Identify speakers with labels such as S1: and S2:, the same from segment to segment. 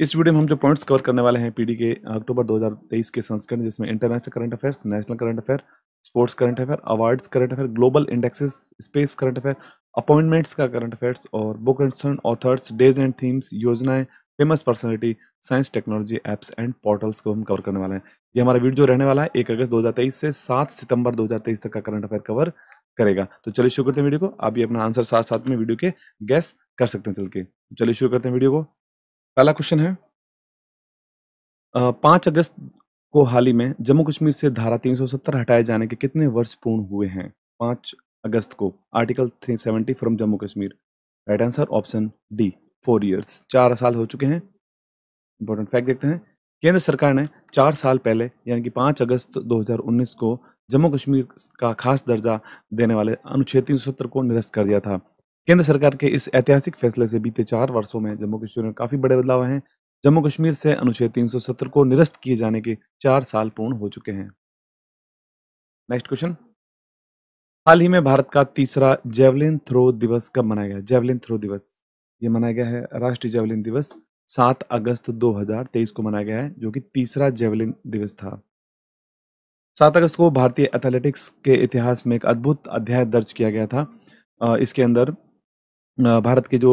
S1: इस वीडियो में हम जो पॉइंट्स कवर करने वाले हैं पीडी के अक्टूबर 2023 के संस्करण जिसमें international current affairs national current affair sports current affair awards current affair global indexes space current affair appointments का करंट अफेयर्स और book and authors days and themes योजनाएं famous personality science technology apps and portals को हम cover करने वाले हैं ये हमारा वीडियो रहने वाला है एक अगस्त दो से सात सितंबर दो तक का करंट अफेयर कवर करेगा तो चलिए शुरू करते हैं वीडियो को आप ये अपना आंसर साथ साथ में वीडियो के गैस कर सकते हैं चल के चलिए शुरू करते हैं वीडियो को पहला क्वेश्चन है पांच अगस्त को हाल ही में जम्मू कश्मीर से धारा 370 हटाए जाने के कितने वर्ष पूर्ण हुए हैं पांच अगस्त को article 370 from Jammu Kashmir right answer option D four years चार साल हो चुके हैं इंपॉर्टेंट फैक्ट देखते हैं केंद्र सरकार ने चार साल पहले यानी कि पांच अगस्त 2019 को जम्मू कश्मीर का खास दर्जा देने वाले अनुच्छेद तीन को निरस्त कर दिया था केंद्र सरकार के इस ऐतिहासिक फैसले से बीते चार वर्षों में जम्मू कश्मीर में काफी बड़े बदलाव हैं जम्मू कश्मीर से अनुच्छेद 370 को निरस्त किए जाने के चार साल पूर्ण हो चुके हैं नेक्स्ट क्वेश्चन हाल ही में भारत का तीसरा जेवलिन थ्रो दिवस कब मनाया गया जेवलिन थ्रो दिवस ये मनाया गया है राष्ट्रीय जेवलिन दिवस सात अगस्त तेईस को मनाया गया है जो कि तीसरा जेवलिन दिवस था सात अगस्त को भारतीय एथलेटिक्स के इतिहास में एक अद्भुत अध्याय दर्ज किया गया था इसके अंदर भारत के जो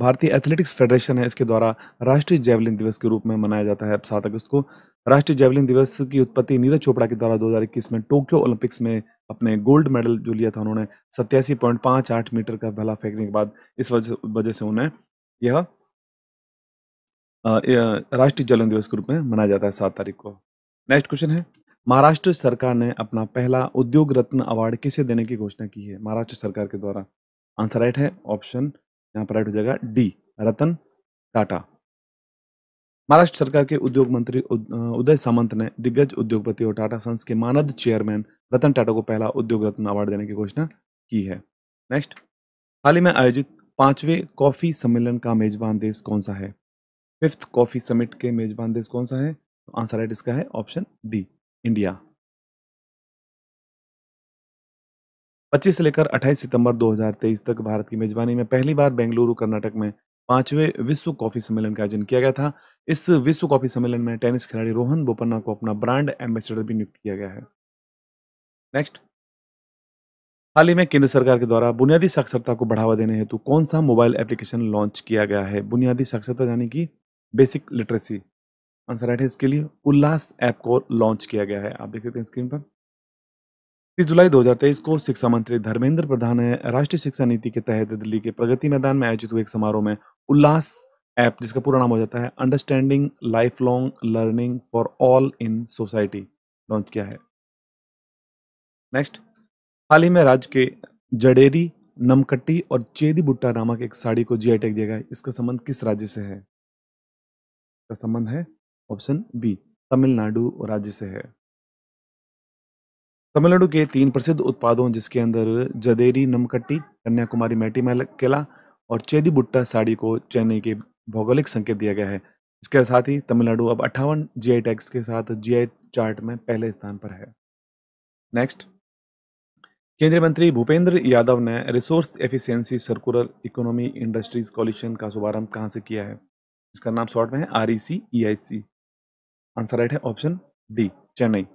S1: भारतीय एथलेटिक्स फेडरेशन है इसके द्वारा राष्ट्रीय जेवलिन दिवस के रूप में मनाया जाता है सात अगस्त को राष्ट्रीय जेवलिन दिवस की उत्पत्ति नीरज चोपड़ा के द्वारा 2021 में टोक्यो ओलंपिक्स में अपने गोल्ड मेडल जो लिया था उन्होंने सत्यासी पॉइंट आठ मीटर का भला फेंकने के बाद इस वजह से उन्हें यह राष्ट्रीय जेवलिन दिवस के रूप में मनाया जाता है सात तारीख को नेक्स्ट क्वेश्चन है महाराष्ट्र सरकार ने अपना पहला उद्योग रत्न अवार्ड किसे देने की घोषणा की है महाराष्ट्र सरकार के द्वारा आंसर राइट है ऑप्शन यहाँ पर राइट हो जाएगा डी रतन टाटा महाराष्ट्र सरकार के उद्योग मंत्री उदय सामंत ने दिग्गज उद्योगपति और टाटा सन्स के मानद चेयरमैन रतन टाटा को पहला उद्योग रत्न अवार्ड देने की घोषणा की है नेक्स्ट हाल ही में आयोजित पांचवें कॉफी सम्मेलन का मेजबान देश कौन सा है फिफ्थ कॉफी समिट के मेजबान देश कौन सा है तो आंसर राइट इसका है ऑप्शन डी इंडिया 25 से लेकर 28 सितंबर 2023 तक भारत की मेजबानी में पहली बार बेंगलुरु कर्नाटक में पांचवें विश्व कॉफी सम्मेलन का आयोजन किया गया था इस विश्व कॉफी सम्मेलन में टेनिस खिलाड़ी रोहन बोपन्ना को अपना ब्रांड एम्बेसडर भी नियुक्त किया गया है नेक्स्ट हाल ही में केंद्र सरकार के द्वारा बुनियादी साक्षरता को बढ़ावा देने हेतु कौन सा मोबाइल एप्लीकेशन लॉन्च किया गया है बुनियादी साक्षरता यानी कि बेसिक लिटरेसी आंसर राइट है इसके लिए उल्लास ऐप को लॉन्च किया गया है आप देख सकते हैं स्क्रीन पर तीस जुलाई 2023 को शिक्षा मंत्री धर्मेंद्र प्रधान ने राष्ट्रीय शिक्षा नीति के तहत दिल्ली के प्रगति मैदान में आयोजित हुए एक समारोह में उल्लास ऐप जिसका पूरा नाम हो जाता है understanding life long learning for all in society launch किया है नेक्स्ट हाल ही में राज्य के जडेरी नमकट्टी और चेदी बुट्टा नामक एक साड़ी को जी टैग दिया गया इसका संबंध किस राज्य से है इसका संबंध है ऑप्शन बी तमिलनाडु राज्य से है तमिलनाडु के तीन प्रसिद्ध उत्पादों जिसके अंदर जदेरी नमकट्टी कन्याकुमारी मैटी केला और चेदी बुट्टा साड़ी को चेन्नई के भौगोलिक संकेत दिया गया है इसके साथ ही तमिलनाडु अब अट्ठावन जीआई टैक्स के साथ जीआई चार्ट में पहले स्थान पर है नेक्स्ट केंद्रीय मंत्री भूपेंद्र यादव ने resource efficiency circular economy industries coalition का शुभारंभ कहाँ से किया है इसका नाम शॉर्ट में है R E C E I C answer right है ऑप्शन डी चेन्नई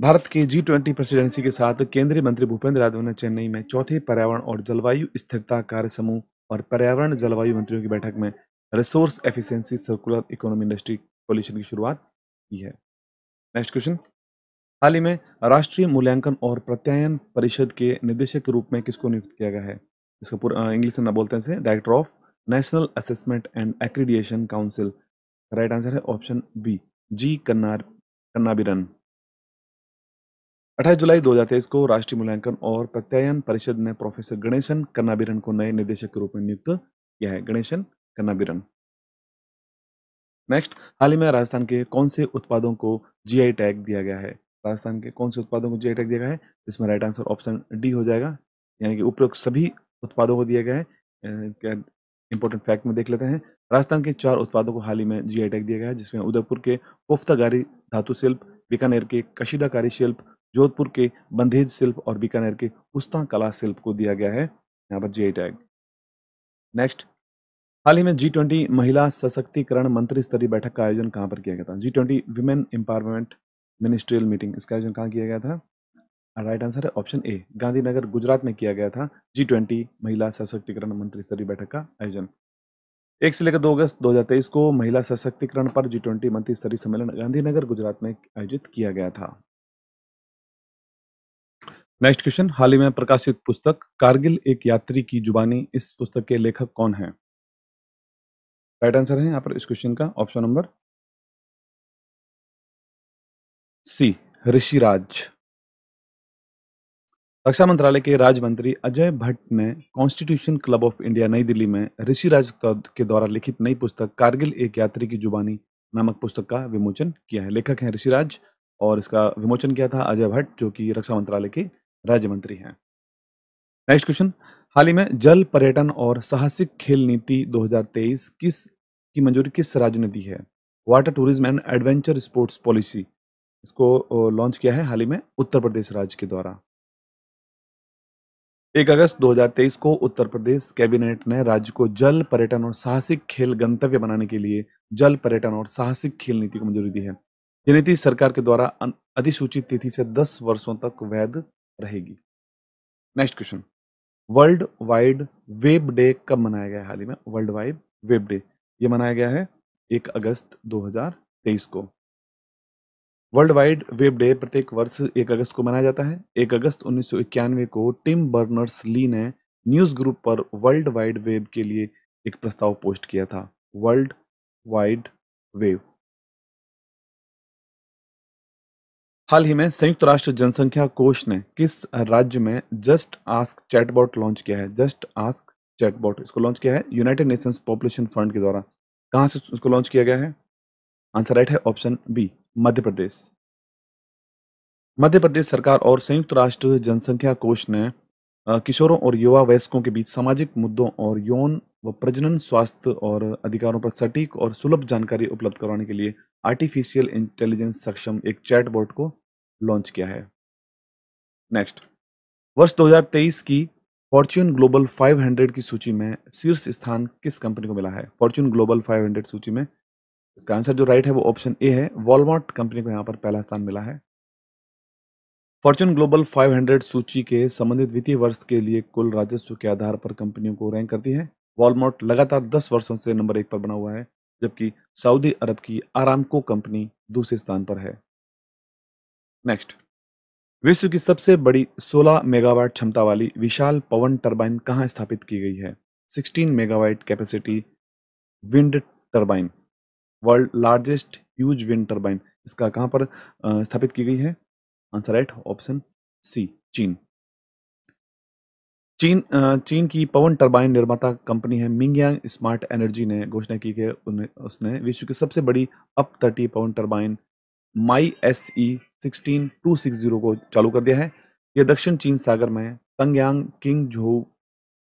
S1: भारत के जी ट्वेंटी प्रेसिडेंसी के साथ केंद्रीय मंत्री भूपेंद्र यादव ने चेन्नई में चौथे पर्यावरण और जलवायु स्थिरता कार्य समूह और पर्यावरण जलवायु मंत्रियों की बैठक में resource efficiency circular economy industry coalition की शुरुआत की है नेक्स्ट क्वेश्चन हाल ही में राष्ट्रीय मूल्यांकन और प्रत्यायन परिषद के निदेशक के रूप में किसको नियुक्त किया गया है इसका पूरा इंग्लिश में बोलते हैं director of national assessment and accreditation council right answer है option B G Kannar Kannabiran अट्ठाईस जुलाई 2023 को राष्ट्रीय मूल्यांकन और प्रत्यायन परिषद ने प्रोफेसर गणेशन कन्नाबिरन को नए निदेशक के रूप में नियुक्त किया है गणेशन कन्नाबिरन नेक्स्ट हाल ही में राजस्थान के कौन से उत्पादों को जीआई टैग दिया गया है राजस्थान के कौन से उत्पादों को जीआई टैग दिया गया है इसमें राइट आंसर ऑप्शन डी हो जाएगा यानी कि उपयुक्त सभी उत्पादों को दिया गया है इंपॉर्टेंट फैक्ट में देख लेते हैं राजस्थान के चार उत्पादों को हाल ही में जीआई टैग दिया गया है जिसमें उदयपुर के कोफ्तागारी धातु शिल्प बीकानेर के कशीदाकारी शिल्प जोधपुर के बंधेज शिल्प और बीकानेर के उस्ता कला शिल्प को दिया गया है यहाँ पर जी टैग नेक्स्ट हाल ही में जी ट्वेंटी महिला सशक्तिकरण मंत्री स्तरीय बैठक का आयोजन कहाँ पर किया गया था G twenty women empowerment ministerial meeting इसका आयोजन कहाँ किया गया था राइट आंसर है ऑप्शन ए गांधीनगर गुजरात में किया गया था जी ट्वेंटी महिला सशक्तिकरण मंत्री स्तरीय बैठक का आयोजन एक से लेकर दो अगस्त दो को महिला सशक्तिकरण पर जी ट्वेंटी मंत्री स्तरीय सम्मेलन गांधीनगर गुजरात में आयोजित किया गया था नेक्स्ट क्वेश्चन हाल ही में प्रकाशित पुस्तक कारगिल एक यात्री की जुबानी इस पुस्तक के लेखक कौन है राइट आंसर है यहां पर इस क्वेश्चन का ऑप्शन नंबर सी ऋषिराज रक्षा मंत्रालय के राज्य मंत्री अजय भट्ट ने कॉन्स्टिट्यूशन क्लब ऑफ इंडिया नई दिल्ली में ऋषिराज के द्वारा लिखित नई पुस्तक कारगिल एक यात्री की जुबानी नामक पुस्तक का विमोचन किया है लेखक हैं ऋषिराज और इसका विमोचन किया था अजय भट्ट जो कि रक्षा मंत्रालय के राज्य मंत्री हैं नेक्स्ट क्वेश्चन हाल ही में जल पर्यटन और साहसिक खेल नीति 2023 किस की मंजूरी किस राज्य ने दी है water tourism and adventure sports policy इसको लॉन्च किया है हाल ही में उत्तर प्रदेश राज्य के द्वारा एक अगस्त 2023 को उत्तर प्रदेश कैबिनेट ने राज्य को जल पर्यटन और साहसिक खेल गंतव्य बनाने के लिए जल पर्यटन और साहसिक खेल नीति को मंजूरी दी है यह नीति सरकार के द्वारा अधिसूचित तिथि से 10 वर्षों तक वैध रहेगी next question world wide web day कब मनाया गया हाल ही में वर्ल्ड वाइड वेब डे ये मनाया गया है एक अगस्त 2023 को वर्ल्ड वाइड वेब डे प्रत्येक वर्ष एक अगस्त को मनाया जाता है एक अगस्त उन्नीस को टिम बर्नर्स ली ने न्यूज ग्रुप पर वर्ल्ड वाइड वेब के लिए एक प्रस्ताव पोस्ट किया था वर्ल्ड वाइड वेब हाल ही में संयुक्त राष्ट्र जनसंख्या कोष ने किस राज्य में जस्ट आस्क चैटबॉट लॉन्च किया है जस्ट आस्क चैटबॉट इसको लॉन्च किया है यूनाइटेड नेशंस पॉपुलेशन फंड के द्वारा कहाँ से इसको लॉन्च किया गया है आंसर राइट है ऑप्शन बी मध्य प्रदेश मध्य प्रदेश सरकार और संयुक्त राष्ट्र जनसंख्या कोष ने किशोरों और युवा वयस्कों के बीच सामाजिक मुद्दों और यौन व प्रजनन स्वास्थ्य और अधिकारों पर सटीक और सुलभ जानकारी उपलब्ध करवाने के लिए आर्टिफिशियल इंटेलिजेंस सक्षम एक चैटबॉट को लॉन्च किया है नेक्स्ट वर्ष 2023 की फॉर्च्यून ग्लोबल 500 की सूची में शीर्ष स्थान किस कंपनी को मिला है फॉर्च्यून ग्लोबल 500 सूची में इसका आंसर जो राइट है वो ऑप्शन ए है वॉलमार्ट कंपनी को यहाँ पर पहला स्थान मिला है फॉर्च्यून ग्लोबल 500 सूची के संबंधित वित्तीय वर्ष के लिए कुल राजस्व के आधार पर कंपनियों को रैंक करती है वॉलमार्ट लगातार 10 वर्षों से नंबर एक पर बना हुआ है जबकि सऊदी अरब की आरामको कंपनी दूसरे स्थान पर है नेक्स्ट विश्व की सबसे बड़ी 16 मेगावाट क्षमता वाली विशाल पवन टरबाइन कहाँ स्थापित की गई है 16 megawatt capacity wind turbine world largest huge wind turbine इसका कहाँ पर स्थापित की गई है आंसर राइट ऑप्शन सी चीन चीन चीन की पवन टरबाइन निर्माता कंपनी है मिंगयांग स्मार्ट एनर्जी ने घोषणा की कि उसने विश्व की सबसे बड़ी अप तटीय पवन turbine My S E sixteen two six zero को चालू कर दिया है यह दक्षिण चीन सागर में तंगयांग किंग झू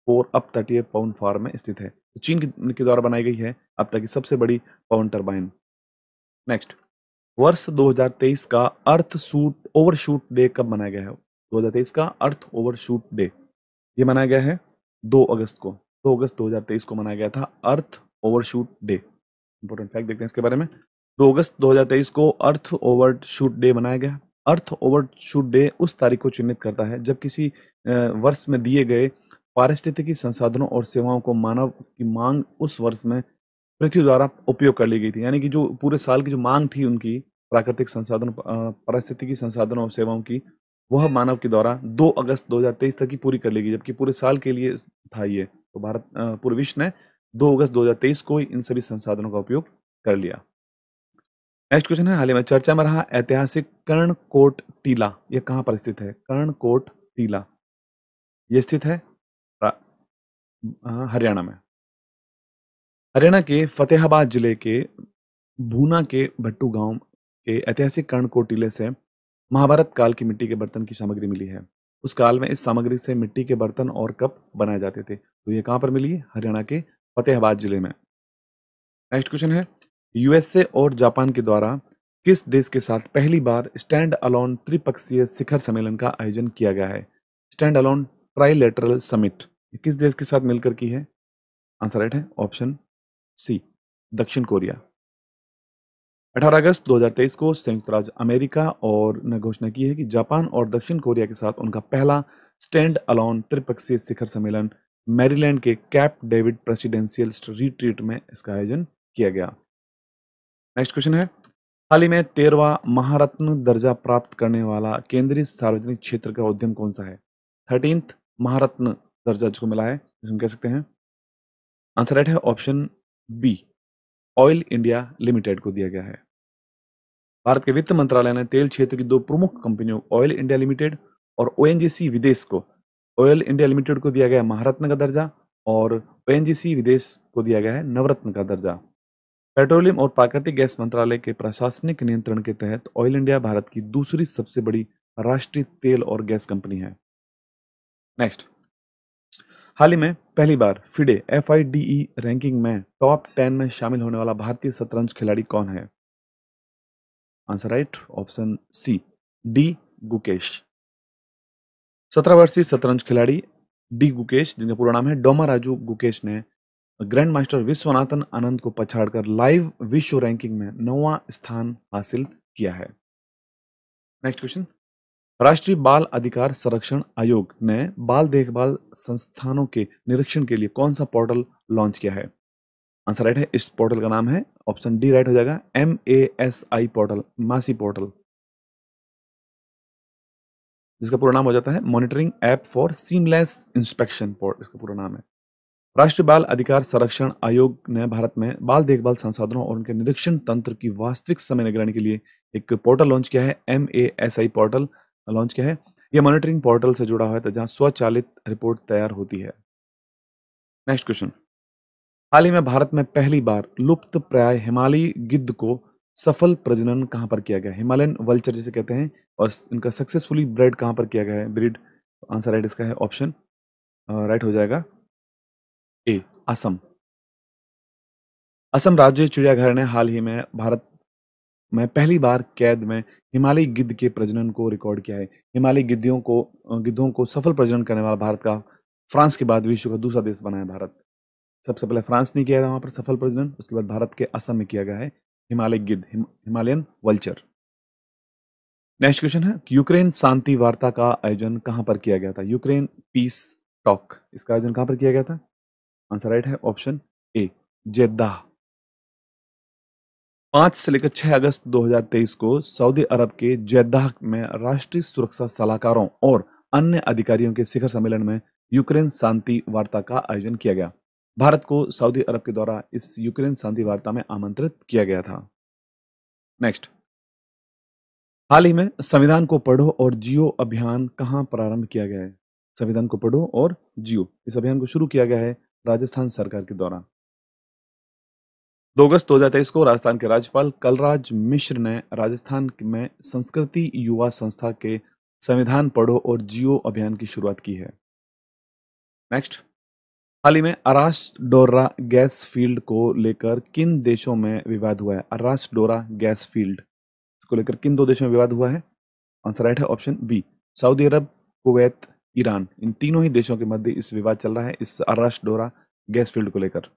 S1: फोर अप तटीय पवन फार्म में स्थित है तो चीन के द्वारा बनाई गई है अब तक की सबसे बड़ी पवन टर्बाइन नेक्स्ट वर्ष 2023 का अर्थ सूट ओवरशूट डे कब मनाया गया है 2023 का अर्थ ओवरशूट डे ये मनाया गया है दो अगस्त को दो अगस्त 2023 को मनाया गया था earth overshoot day important fact देखते हैं इसके बारे में दो अगस्त 2023 को अर्थ ओवरशूट डे मनाया गया अर्थ ओवरशूट डे उस तारीख को चिन्हित करता है जब किसी वर्ष में दिए गए पारिस्थितिकी संसाधनों और सेवाओं को मानव की मांग उस वर्ष में पृथ्वी द्वारा उपयोग कर ली गई थी यानी कि जो पूरे साल की जो मांग थी उनकी प्राकृतिक संसाधन पारिस्थितिकी संसाधनों और सेवाओं की वह मानव के द्वारा 2 अगस्त 2023 तक ही पूरी कर लेगी जबकि पूरे साल के लिए था ये तो भारत पूरे विश्व ने 2 अगस्त 2023 को इन सभी संसाधनों का उपयोग कर लिया नेक्स्ट क्वेश्चन है हाल ही में चर्चा में रहा ऐतिहासिक कर्ण कोट टीला यह कहाँ पर स्थित है कर्ण कोट टीला यह स्थित है हरियाणा में हरियाणा के फतेहाबाद जिले के भूना के भट्टू गांव के ऐतिहासिक कर्ण कोट टीले से महाभारत काल की मिट्टी के बर्तन की सामग्री मिली है उस काल में इस सामग्री से मिट्टी के बर्तन और कप बनाए जाते थे तो ये कहाँ पर मिली है हरियाणा के फतेहाबाद जिले में नेक्स्ट क्वेश्चन है यूएसए और जापान के द्वारा किस देश के साथ पहली बार स्टैंड अलोन त्रिपक्षीय शिखर सम्मेलन का आयोजन किया गया है स्टैंड अलोन ट्राइलेटरल समिट किस देश के साथ मिलकर की है आंसर राइट है ऑप्शन सी दक्षिण कोरिया 18 अगस्त 2023 को संयुक्त राज्य अमेरिका और ने घोषणा की है कि जापान और दक्षिण कोरिया के साथ उनका पहला स्टैंड अलोन त्रिपक्षीय शिखर सम्मेलन मैरीलैंड के कैप डेविड प्रेसिडेंशियल रिट्रीट में इसका आयोजन किया गया नेक्स्ट क्वेश्चन है हाल ही में तेरवा महारत्न दर्जा प्राप्त करने वाला केंद्रीय सार्वजनिक क्षेत्र का उद्यम कौन सा है थर्टींथ महारत्न दर्जा जिसको मिला है जिसमें कह सकते हैं आंसर राइट है option B oil India limited को दिया गया है भारत के वित्त मंत्रालय ने तेल क्षेत्र की दो प्रमुख कंपनियों ऑयल इंडिया लिमिटेड और ओ विदेश को ऑयल इंडिया लिमिटेड को दिया गया महारत्न का दर्जा और ओ विदेश को दिया गया है नवरत्न का दर्जा पेट्रोलियम और प्राकृतिक गैस मंत्रालय के प्रशासनिक नियंत्रण के तहत ऑयल इंडिया भारत की दूसरी सबसे बड़ी राष्ट्रीय तेल और गैस कंपनी है नेक्स्ट हाल ही में पहली बार फिडे एफ रैंकिंग में टॉप टेन में शामिल होने वाला भारतीय शतरंज खिलाड़ी कौन है answer right option C D Gukesh सत्रह वर्षीय शतरंज खिलाड़ी डी गुकेश जिनका पूरा नाम है डोमा राजू गुकेश ने ग्रैंड मास्टर विश्वनाथन आनंद को पछाड़कर लाइव विश्व रैंकिंग में नौवा स्थान हासिल किया है नेक्स्ट क्वेश्चन राष्ट्रीय बाल अधिकार संरक्षण आयोग ने बाल देखभाल संस्थानों के निरीक्षण के लिए कौन सा पोर्टल लॉन्च किया है आंसर राइट है इस पोर्टल का नाम है ऑप्शन डी राइट हो जाएगा M A S I portal MASI portal जिसका पूरा नाम हो जाता है monitoring app for seamless inspection port इसका पूरा नाम है राष्ट्रीय बाल अधिकार संरक्षण आयोग ने भारत में बाल देखभाल संसाधनों और उनके निरीक्षण तंत्र की वास्तविक समय निगरानी के लिए एक पोर्टल लॉन्च किया है M A S I portal launch किया है यह मॉनिटरिंग पोर्टल से जुड़ा हुआ है तो जहां स्वचालित रिपोर्ट तैयार होती है नेक्स्ट क्वेश्चन हाल ही में भारत में पहली बार लुप्त प्राय हिमालयी गिद्ध को सफल प्रजनन कहाँ पर किया गया हिमालयन वल्चर जिसे कहते हैं और इनका सक्सेसफुली ब्रेड कहाँ पर किया गया है ब्रीड आंसर राइट इसका है ऑप्शन राइट हो जाएगा ए असम असम राज्य चिड़ियाघर ने हाल ही में भारत में पहली बार कैद में हिमालयी गिद्ध के प्रजनन को रिकॉर्ड किया है हिमालयी गिद्धियों को गिद्धों को सफल प्रजनन करने वाला भारत का फ्रांस के बाद विश्व का दूसरा देश बना है भारत सबसे पहले फ्रांस ने किया था वहाँ पर सफल प्रजनन उसके बाद भारत के असम में किया गया है हिमालय गिद्ध हिमालयन वल्चर नेक्स्ट क्वेश्चन है यूक्रेन शांति वार्ता का आयोजन कहाँ पर किया गया था यूक्रेन पीस टॉक इसका आयोजन कहाँ पर किया गया था आंसर राइट है ऑप्शन ए जेद्दा पाँच से लेकर छह अगस्त 2023 को सऊदी अरब के जेद्दाह में राष्ट्रीय सुरक्षा सलाहकारों और अन्य अधिकारियों के शिखर सम्मेलन में यूक्रेन शांति वार्ता का आयोजन किया गया भारत को सऊदी अरब के द्वारा इस यूक्रेन शांति वार्ता में आमंत्रित किया गया था नेक्स्ट हाल ही में संविधान को पढ़ो और जियो अभियान कहाँ प्रारंभ किया गया है संविधान को पढ़ो और जियो इस अभियान को शुरू किया गया है राजस्थान सरकार के द्वारा दो अगस्त दो हजार तेईस को राजस्थान के राज्यपाल कलराज मिश्र ने राजस्थान में संस्कृति युवा संस्था के संविधान पढ़ो और जियो अभियान की शुरुआत की है नेक्स्ट हाल ही में अरास डोरा गैस फील्ड को लेकर किन देशों में विवाद हुआ है अरास डोरा गैस फील्ड इसको लेकर किन दो देशों में विवाद हुआ है आंसर राइट है option B Saudi Arab Kuwait Iran इन तीनों ही देशों के मध्य इस विवाद चल रहा है इस अरास डोरा गैस फील्ड को लेकर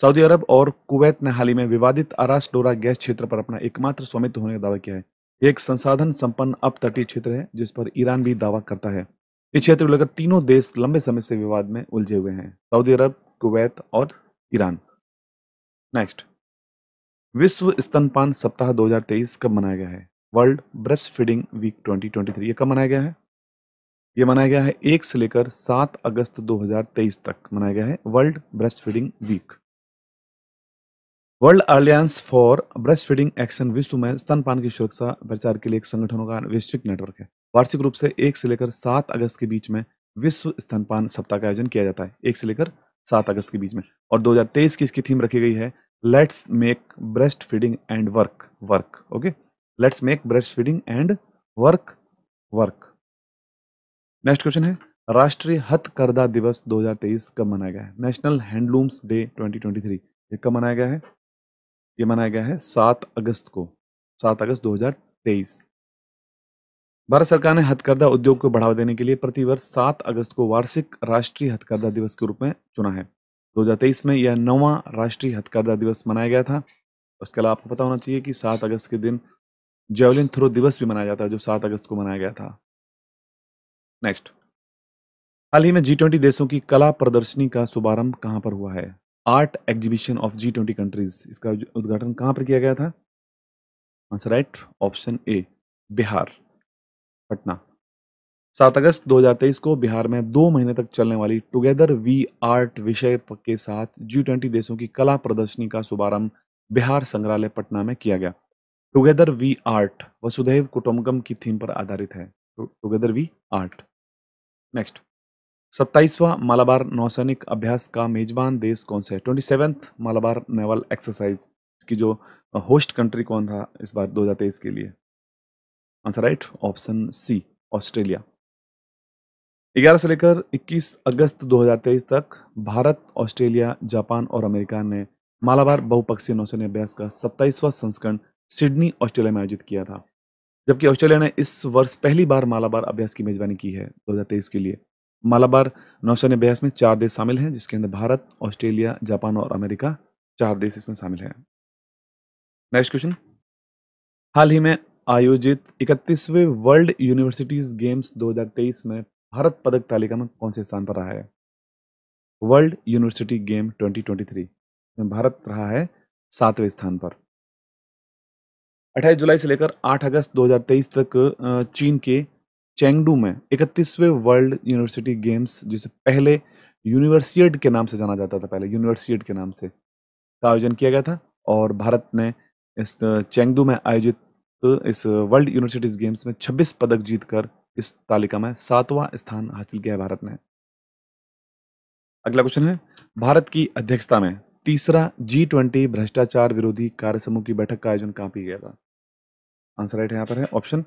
S1: सऊदी अरब और कुवैत ने हाल ही में विवादित अरास डोरा गैस क्षेत्र पर अपना एकमात्र स्वामित्व होने का दावा किया है एक संसाधन संपन्न अपतटीय क्षेत्र है जिस पर ईरान भी दावा करता है इस क्षेत्र को लेकर तीनों देश लंबे समय से विवाद में उलझे हुए हैं सऊदी अरब कुवैत और ईरान नेक्स्ट विश्व स्तनपान सप्ताह 2023 कब मनाया गया है वर्ल्ड ब्रेस्ट फीडिंग वीक 2023 ये कब मनाया गया है ये मनाया गया है एक से लेकर सात अगस्त 2023 तक मनाया गया है world breast feeding week world alliance for breast feeding action विश्व में स्तनपान की सुरक्षा प्रचार के लिए एक संगठनों का वैश्विक नेटवर्क है वार्षिक रूप से एक से लेकर सात अगस्त के बीच में विश्व स्तनपान सप्ताह का आयोजन किया जाता है एक से लेकर सात अगस्त के बीच में और 2023 की इसकी थीम रखी गई है let's make breast feeding and work work okay let's make breast feeding and work work next question है राष्ट्रीय हथकरदा दिवस 2023 कब मनाया गया है नेशनल हैंडलूम्स डे 2023 ये कब मनाया गया है ये मनाया गया है सात अगस्त को सात अगस्त 2023 भारत सरकार ने हथकरघा उद्योग को बढ़ावा देने के लिए प्रतिवर्ष सात अगस्त को वार्षिक राष्ट्रीय हथकरघा दिवस के रूप में चुना है दो में यह नौवा राष्ट्रीय हथकरघा दिवस मनाया गया था उसके अलावा आपको पता होना चाहिए कि सात अगस्त के दिन जेवलिन थ्रो दिवस भी मनाया जाता है जो सात अगस्त को मनाया गया था नेक्स्ट हाल ही में जी ट्वेंटी देशों की कला प्रदर्शनी का शुभारंभ कहां पर हुआ है art exhibition of G twenty countries इसका उद्घाटन कहां पर किया गया था answer right option A Bihar Patna सात अगस्त 2023 को बिहार में दो महीने तक चलने वाली टुगेदर वी आर्ट विषय के साथ जी ट्वेंटी देशों की कला प्रदर्शनी का शुभारंभ बिहार संग्रहालय पटना में किया गया टुगेदर वी आर्ट वसुधैव कुटुम्बकम की थीम पर आधारित है टुगेदर वी आर्ट नेक्स्ट सत्ताईसवां मालाबार नौसैनिक अभ्यास का मेजबान देश कौन सा है twenty seventh Malabar naval exercise की जो होस्ट कंट्री कौन था इस बार दो के लिए answer right option C Australia 11 से लेकर 21 अगस्त 2023 तक भारत ऑस्ट्रेलिया जापान और अमेरिका ने मालाबार बहुपक्षीय नौसेना अभ्यास का सत्ताईसवां संस्करण सिडनी ऑस्ट्रेलिया में आयोजित किया था जबकि ऑस्ट्रेलिया ने इस वर्ष पहली बार मालाबार अभ्यास की मेजबानी की है 2023 के लिए मालाबार नौसेना अभ्यास में चार देश शामिल हैं जिसके अंदर भारत ऑस्ट्रेलिया जापान और अमेरिका चार देश इसमें शामिल हैं नेक्स्ट क्वेश्चन हाल ही में आयोजित इकतीसवें वर्ल्ड यूनिवर्सिटीज गेम्स 2023 में भारत पदक तालिका में कौन से स्थान पर रहा है वर्ल्ड यूनिवर्सिटी गेम 2023 में भारत रहा है सातवें स्थान पर 28 जुलाई से लेकर 8 अगस्त 2023 तक चीन के चेंगडू में 31वें वर्ल्ड यूनिवर्सिटी गेम्स जिसे पहले यूनिवर्सियड के नाम से जाना जाता था पहले यूनिवर्सियड के नाम से का आयोजन किया गया था और भारत ने इस चेंगडू में आयोजित इस वर्ल्ड यूनिवर्सिटीज़ गेम्स में 26 पदक जीतकर इस तालिका में सातवां स्थान हासिल किया है भारत ने अगला क्वेश्चन है भारत की अध्यक्षता में तीसरा जी ट्वेंटी भ्रष्टाचार विरोधी कार्य समूह की बैठक का आयोजन कहां पर गया था आंसर राइट यहां पर है ऑप्शन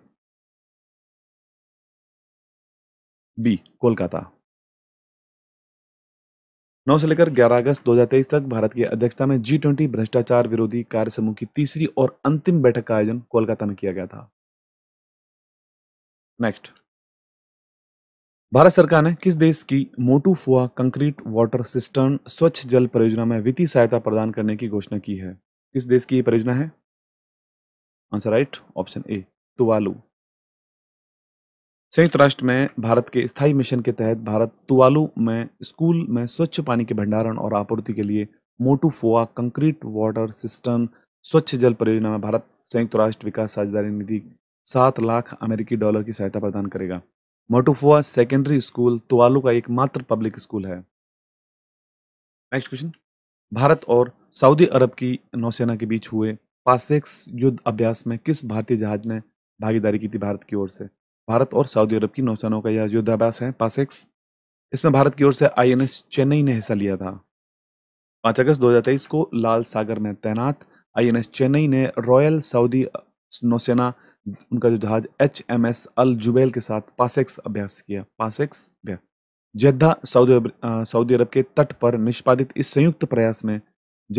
S1: बी कोलकाता नौ से लेकर 11 अगस्त 2023 तक भारत की अध्यक्षता में जी ट्वेंटी भ्रष्टाचार विरोधी कार्य समूह की तीसरी और अंतिम बैठक का आयोजन कोलकाता में किया गया था नेक्स्ट भारत सरकार ने किस देश की मोटू फुआ कंक्रीट वाटर सिस्टर्न स्वच्छ जल परियोजना में वित्तीय सहायता प्रदान करने की घोषणा की है किस देश की यह परियोजना है answer right option A Tuvalu संयुक्त राष्ट्र में भारत के स्थायी मिशन के तहत भारत तुवालू में स्कूल में स्वच्छ पानी के भंडारण और आपूर्ति के लिए Motufoua concrete water system स्वच्छ जल परियोजना में भारत संयुक्त राष्ट्र विकास साझेदारी निधि सात लाख अमेरिकी डॉलर की सहायता प्रदान करेगा मोटूफुआ सेकेंडरी स्कूल तुवालू का एकमात्र पब्लिक स्कूल है नेक्स्ट क्वेश्चन भारत और सऊदी अरब की नौसेना के बीच हुए पासेक्स युद्ध अभ्यास में किस भारतीय जहाज ने भागीदारी की थी भारत की ओर से भारत और सऊदी अरब की नौसेनाओं का यह युद्धाभ्यास है पासेक्स इसमें भारत की ओर से आईएनएस चेन्नई ने हिस्सा लिया था पाँच अगस्त दो को लाल सागर में तैनात आईएनएस चेन्नई ने रॉयल सऊदी नौसेना उनका जो जहाज H M S Al Jubail के साथ पासेक्स अभ्यास किया पासेक्स अभ्यास जद्दा सऊदी सऊदी अरब के तट पर निष्पादित इस संयुक्त प्रयास में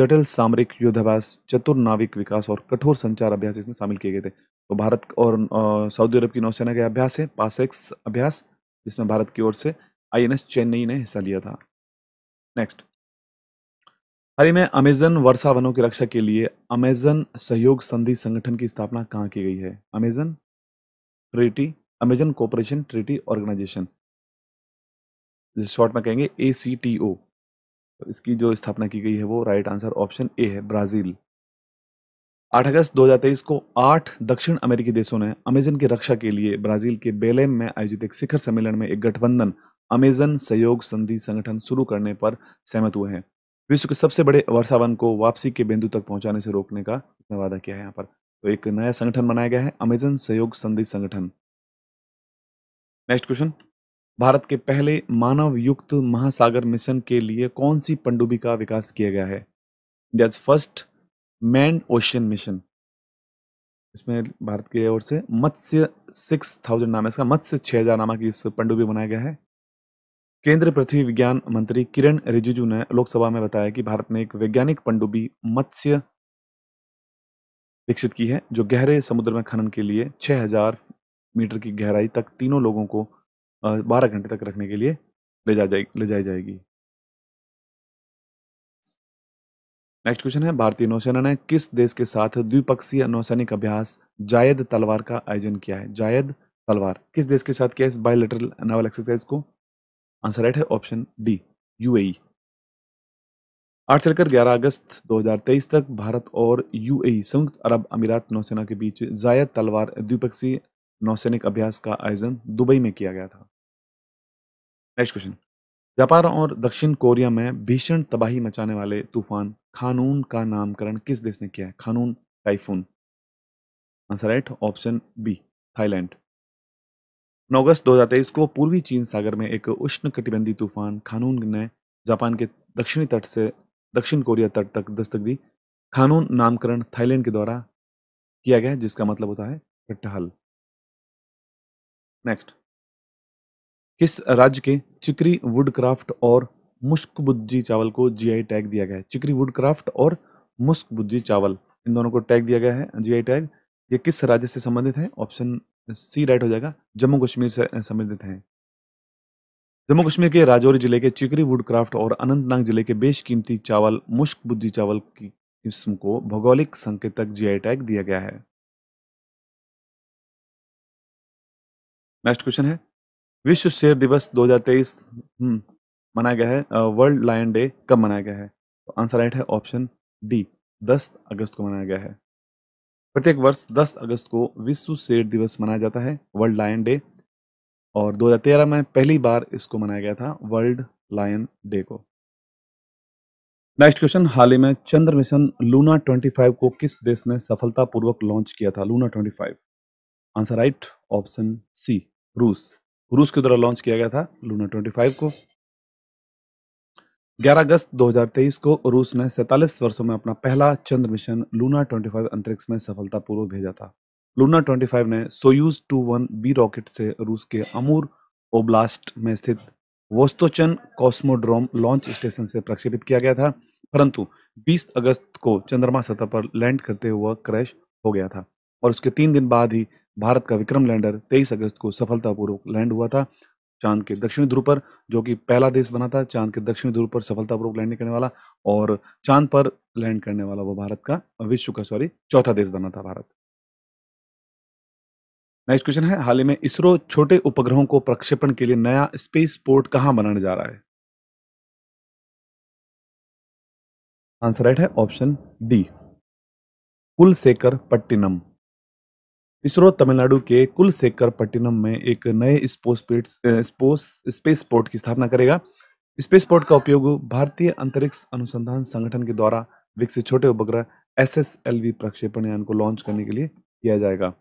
S1: जटिल सामरिक युद्धाभ्यास चतुर नाविक विकास और कठोर संचार अभ्यास इसमें शामिल किए गए थे तो भारत और सऊदी अरब की नौसेना का अभ्यास है पासेक्स अभ्यास जिसमें भारत की ओर से आईएनएस चेन्नई ने हिस्सा लिया था नेक्स्ट हाल ही में अमेजन वर्षा वनों की रक्षा के लिए अमेजन सहयोग संधि संगठन की स्थापना कहाँ की गई है Amazon treaty Amazon cooperation treaty organization जिस शॉर्ट में कहेंगे ए सी टी ओ तो इसकी जो स्थापना की गई है वो राइट आंसर ऑप्शन ए है ब्राज़ील आठ अगस्त 2023 को आठ दक्षिण अमेरिकी देशों ने अमेजन की रक्षा के लिए ब्राजील के बेलेम में आयोजित एक शिखर सम्मेलन में एक गठबंधन अमेजन सहयोग संधि संगठन शुरू करने पर सहमत हुए हैं विश्व के सबसे बड़े वर्षावन को वापसी के बिंदु तक पहुंचाने से रोकने का वादा किया है यहाँ पर तो एक नया संगठन बनाया गया है अमेजन सहयोग संधि संगठन नेक्स्ट क्वेश्चन भारत के पहले मानव युक्त महासागर मिशन के लिए कौन सी पंडुबी का विकास किया गया है India first man ocean mission इसमें भारत की ओर से मत्स्य सिक्स थाउजेंड नाम है इसका मत्स्य छः हज़ार नामक इस पंडुबी बनाया गया है केंद्र पृथ्वी विज्ञान मंत्री किरण रिजिजू ने लोकसभा में बताया कि भारत ने एक वैज्ञानिक पंडुबी मत्स्य विकसित की है जो गहरे समुद्र में खनन के लिए 6000 मीटर की गहराई तक तीनों लोगों को 12 घंटे तक रखने के लिए ले जा ले जाई जाएगी नेक्स्ट क्वेश्चन है भारतीय नौसेना ने किस देश के साथ द्विपक्षीय नौसैनिक अभ्यास जायद तलवार का आयोजन किया है जायद तलवार किस देश के साथ किया इस बायोलेटरल नावल एक्सरसाइज को आंसर राइट है ऑप्शन डी यूएई आठ से लेकर ग्यारह अगस्त 2023 तक भारत और यूएई e, संयुक्त अरब अमीरात नौसेना के बीच जायद तलवार द्विपक्षीय नौसैनिक अभ्यास का आयोजन दुबई में किया गया था नेक्स्ट क्वेश्चन जापान और दक्षिण कोरिया में भीषण तबाही मचाने वाले तूफान खानून का नामकरण किस देश ने किया है Khanun typhoon answer right option B Thailand नौ अगस्त दो को पूर्वी चीन सागर में एक उष्ण कटिबंधी तूफान खानून ने जापान के दक्षिणी तट से दक्षिण कोरिया तट तक दस्तक दी खानून नामकरण थाईलैंड के द्वारा किया गया जिसका मतलब होता है कटहल नेक्स्ट किस राज्य के चिकरी वुडक्राफ्ट और मुश्क बुद्धी चावल को जीआई टैग दिया गया है चिकरी वुडक्राफ्ट और मुश्क बुद्धी चावल इन दोनों को टैग दिया गया है जीआई टैग ये किस राज्य से संबंधित है ऑप्शन सी राइट हो जाएगा जम्मू कश्मीर से संबंधित है जम्मू कश्मीर के राजौरी जिले के चिकरी वुडक्राफ्ट और अनंतनाग जिले के बेशकीमती चावल मुश्क बुद्धि चावल की किस्म को भौगोलिक संकेतक जीआई टैग दिया गया है
S2: नेक्स्ट क्वेश्चन है विश्व शेर
S1: दिवस 2023 हम्म, मनाया गया है वर्ल्ड लायन डे कब मनाया गया है तो आंसर राइट है ऑप्शन डी 10 अगस्त को मनाया गया है प्रत्येक वर्ष 10 अगस्त को विश्व शेर दिवस मनाया जाता है वर्ल्ड लायन डे और 2013 में पहली बार इसको मनाया गया था वर्ल्ड लायन डे को नेक्स्ट क्वेश्चन हाल ही में चंद्र मिशन लूना 25 को किस देश ने सफलतापूर्वक लॉन्च किया था Luna 25 answer right option C रूस रूस के द्वारा लॉन्च किया गया था लूना 25 को 11 अगस्त 2023 को रूस ने सैतालीस वर्षों में अपना पहला चंद्र मिशन लूना 25 अंतरिक्ष में सफलतापूर्वक भेजा था लूना 25 ने सोयूज 21 बी रॉकेट से रूस के अमूर ओब्लास्ट में स्थित वोस्तोचन कॉस्मोड्रोम लॉन्च स्टेशन से प्रक्षेपित किया गया था परंतु 20 अगस्त को चंद्रमा सतह पर लैंड करते हुए क्रैश हो गया था और उसके तीन दिन बाद ही भारत का विक्रम लैंडर 23 अगस्त को सफलतापूर्वक लैंड हुआ था चांद के दक्षिणी ध्रुव पर जो कि पहला देश बना था चांद के दक्षिणी ध्रुव पर सफलतापूर्वक लैंड करने वाला और चांद पर लैंड करने वाला वो भारत का विश्व का सॉरी चौथा देश बना था भारत नेक्स्ट क्वेश्चन है हाल ही में इसरो छोटे उपग्रहों को प्रक्षेपण के लिए नया
S2: स्पेस पोर्ट कहां बनाने जा रहा है
S1: आंसर राइट है option D Kulasekarapattinam ISRO Tamil Nadu के कुल सेकर पट्टिनम में एक नए स्पेस पोर्ट की स्थापना करेगा स्पेस पोर्ट का उपयोग भारतीय अंतरिक्ष अनुसंधान संगठन के द्वारा विकसित छोटे उपग्रह एस एस एल वी प्रक्षेपण यान को लॉन्च करने के लिए किया जाएगा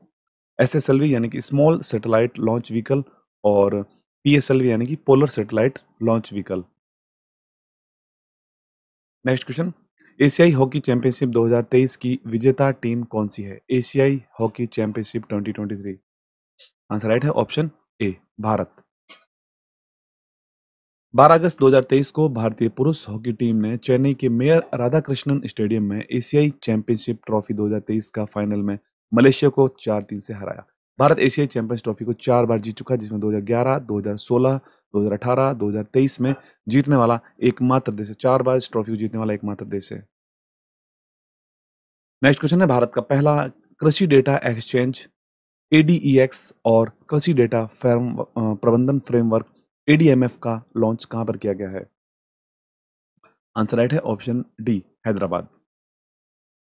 S1: एस एस एल वी यानी कि स्मॉल सेटेलाइट लॉन्च व्हीकल और पी एस एल वी यानी कि polar satellite launch vehicle next question एशियाई हॉकी चैंपियनशिप 2023 की विजेता टीम कौन सी है एशियाई हॉकी चैंपियनशिप 2023 आंसर राइट है ऑप्शन ए भारत 12 अगस्त 2023 को भारतीय पुरुष हॉकी टीम ने चेन्नई के मेयर राधाकृष्णन स्टेडियम में एशियाई चैंपियनशिप ट्रॉफी 2023 का फाइनल में मलेशिया को चार तीन से हराया भारत एशियाई चैंपियंस ट्रॉफी को चार बार जीत चुका है जिसमें 2011, 2016, 2018, 2023 में जीतने वाला एकमात्र देश है चार बार इस ट्रॉफी को जीतने वाला एकमात्र देश है नेक्स्ट क्वेश्चन है भारत का पहला कृषि डेटा एक्सचेंज एडीईएक्स e और कृषि डेटा फर्म प्रबंधन फ्रेमवर्क एडीएमएफ का लॉन्च कहां पर किया गया है आंसर राइट है ऑप्शन डी हैदराबाद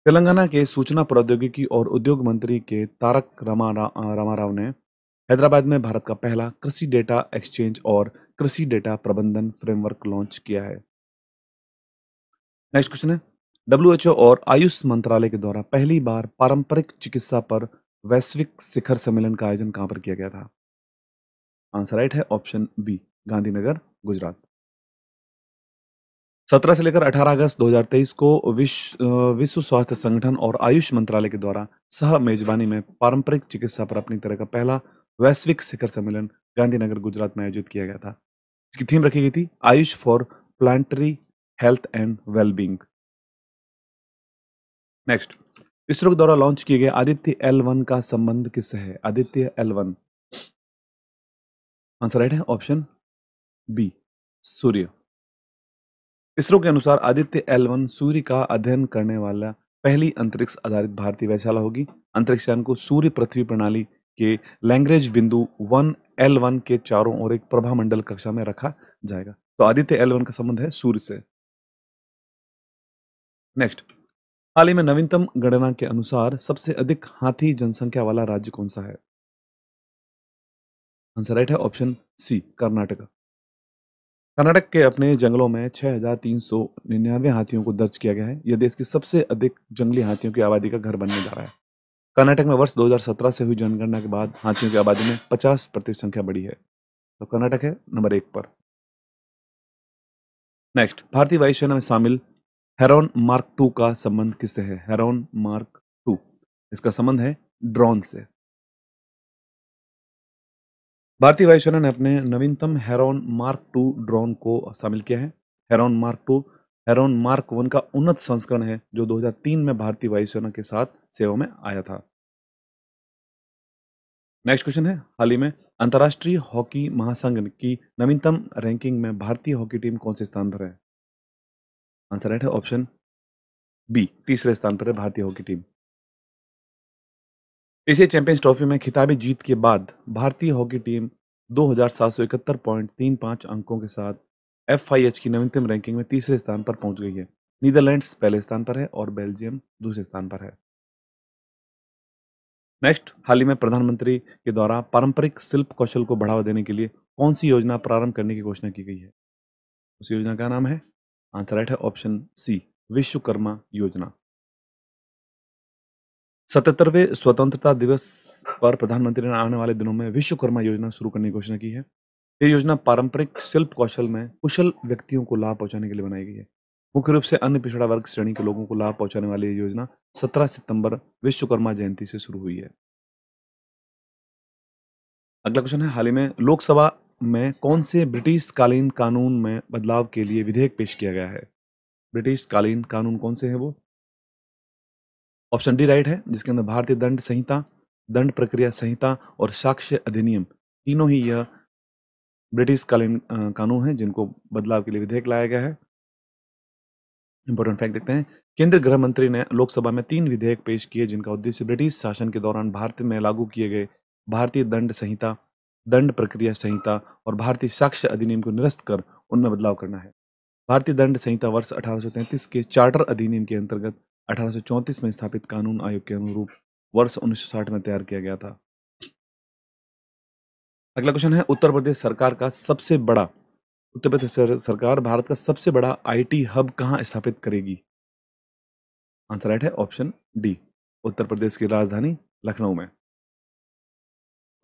S1: तेलंगाना के सूचना प्रौद्योगिकी और उद्योग मंत्री के तारक रामा रा, रामा राव ने हैदराबाद में भारत का पहला कृषि डेटा एक्सचेंज और कृषि डेटा प्रबंधन फ्रेमवर्क लॉन्च किया है नेक्स्ट क्वेश्चन है डब्ल्यूएचओ और आयुष मंत्रालय के द्वारा पहली बार पारंपरिक चिकित्सा पर वैश्विक शिखर सम्मेलन का आयोजन कहां पर किया गया था आंसर राइट है ऑप्शन बी गांधीनगर गुजरात सत्रह से लेकर अठारह अगस्त 2023 को विश्व विश्व स्वास्थ्य संगठन और आयुष मंत्रालय के द्वारा सह मेजबानी में पारंपरिक चिकित्सा पर अपनी तरह का पहला वैश्विक शिखर सम्मेलन गांधीनगर गुजरात में आयोजित किया गया था इसकी थीम रखी गई थी AYUSH for planetary health and wellbeing next ISRO के द्वारा लॉन्च किए गए आदित्य एल वन
S2: का संबंध किस है Aditya L one answer right है ऑप्शन
S1: बी सूर्य इसरो के अनुसार आदित्य एल वन सूर्य का अध्ययन करने वाला पहली अंतरिक्ष आधारित भारतीय वैशाला होगी अंतरिक्ष यान को सूर्य पृथ्वी प्रणाली के लैंग्रेज बिंदु वन एल वन के चारों ओर एक प्रभा मंडल कक्षा में रखा जाएगा तो आदित्य एल वन का संबंध है सूर्य से नेक्स्ट हाल ही में नवीनतम गणना के अनुसार सबसे अधिक हाथी जनसंख्या वाला राज्य कौन सा है आंसर राइट है ऑप्शन सी कर्नाटका कर्नाटक के अपने जंगलों में हजार तीन सौ निन्यानवे हाथियों को दर्ज किया गया है यह देश की सबसे अधिक जंगली हाथियों की आबादी का घर बनने जा रहा है कर्नाटक में वर्ष 2017 से हुई जनगणना के बाद हाथियों की आबादी में 50 प्रतिशत संख्या बढ़ी है तो कर्नाटक है नंबर एक पर नेक्स्ट भारतीय वायुसेना में शामिल हेरोन मार्क टू का संबंध किससे है हेरोन मार्क टू इसका संबंध है ड्रोन से भारतीय वायुसेना ने अपने नवीनतम हेरोन मार्क टू ड्रोन को शामिल किया है Heron Mark two Heron Mark one का उन्नत संस्करण है जो 2003 में भारतीय वायुसेना के साथ सेवा में आया था नेक्स्ट क्वेश्चन है हाल ही में अंतर्राष्ट्रीय हॉकी महासंघ की नवीनतम रैंकिंग में भारतीय हॉकी टीम कौन से स्थान पर है आंसर राइट है ऑप्शन बी तीसरे स्थान पर है भारतीय hockey team Asia champions trophy में खिताबी जीत के बाद भारतीय हॉकी टीम दो अंकों के साथ एफ की नवीनतम रैंकिंग में तीसरे स्थान पर पहुंच गई है नीदरलैंड्स पहले स्थान पर है और बेल्जियम दूसरे स्थान पर है नेक्स्ट हाल ही में प्रधानमंत्री के द्वारा पारंपरिक शिल्प कौशल को बढ़ावा देने के लिए कौन सी योजना प्रारंभ करने की घोषणा की गई है उस योजना का नाम है आंसर राइट है ऑप्शन सी विश्वकर्मा योजना सतहत्तरवे स्वतंत्रता दिवस पर प्रधानमंत्री ने आने वाले दिनों में विश्वकर्मा योजना शुरू करने की घोषणा की है ये योजना पारंपरिक शिल्प कौशल में कुशल व्यक्तियों को लाभ पहुंचाने के लिए बनाई गई है मुख्य रूप से अन्य पिछड़ा वर्ग श्रेणी के लोगों को लाभ पहुंचाने वाली ये योजना 17 सितंबर विश्वकर्मा जयंती से शुरू हुई है अगला क्वेश्चन है हाल ही में लोकसभा में कौन से ब्रिटिश कालीन कानून में बदलाव के लिए विधेयक पेश किया गया है ब्रिटिश कालीन कानून कौन से हैं वो ऑप्शन डी राइट है जिसके अंदर भारतीय दंड संहिता दंड प्रक्रिया संहिता और साक्ष्य अधिनियम तीनों ही यह ब्रिटिश कालीन कानून है जिनको बदलाव के लिए विधेयक लाया गया है इंपॉर्टेंट फैक्ट देखते हैं केंद्रीय गृह मंत्री ने लोकसभा में तीन विधेयक पेश किए जिनका उद्देश्य ब्रिटिश शासन के दौरान भारत में लागू किए गए भारतीय दंड संहिता दंड प्रक्रिया संहिता और भारतीय साक्ष्य अधिनियम को निरस्त कर उनमें बदलाव करना है भारतीय दंड संहिता वर्ष अठारह के चार्टर अधिनियम के अंतर्गत 1834 में स्थापित कानून आयोग के अनुरूप वर्ष 1960 में तैयार किया गया था अगला क्वेश्चन है उत्तर प्रदेश सरकार का सबसे बड़ा उत्तर प्रदेश सरकार भारत का सबसे बड़ा आईटी हब कहां स्थापित करेगी आंसर राइट है ऑप्शन डी उत्तर प्रदेश की राजधानी लखनऊ में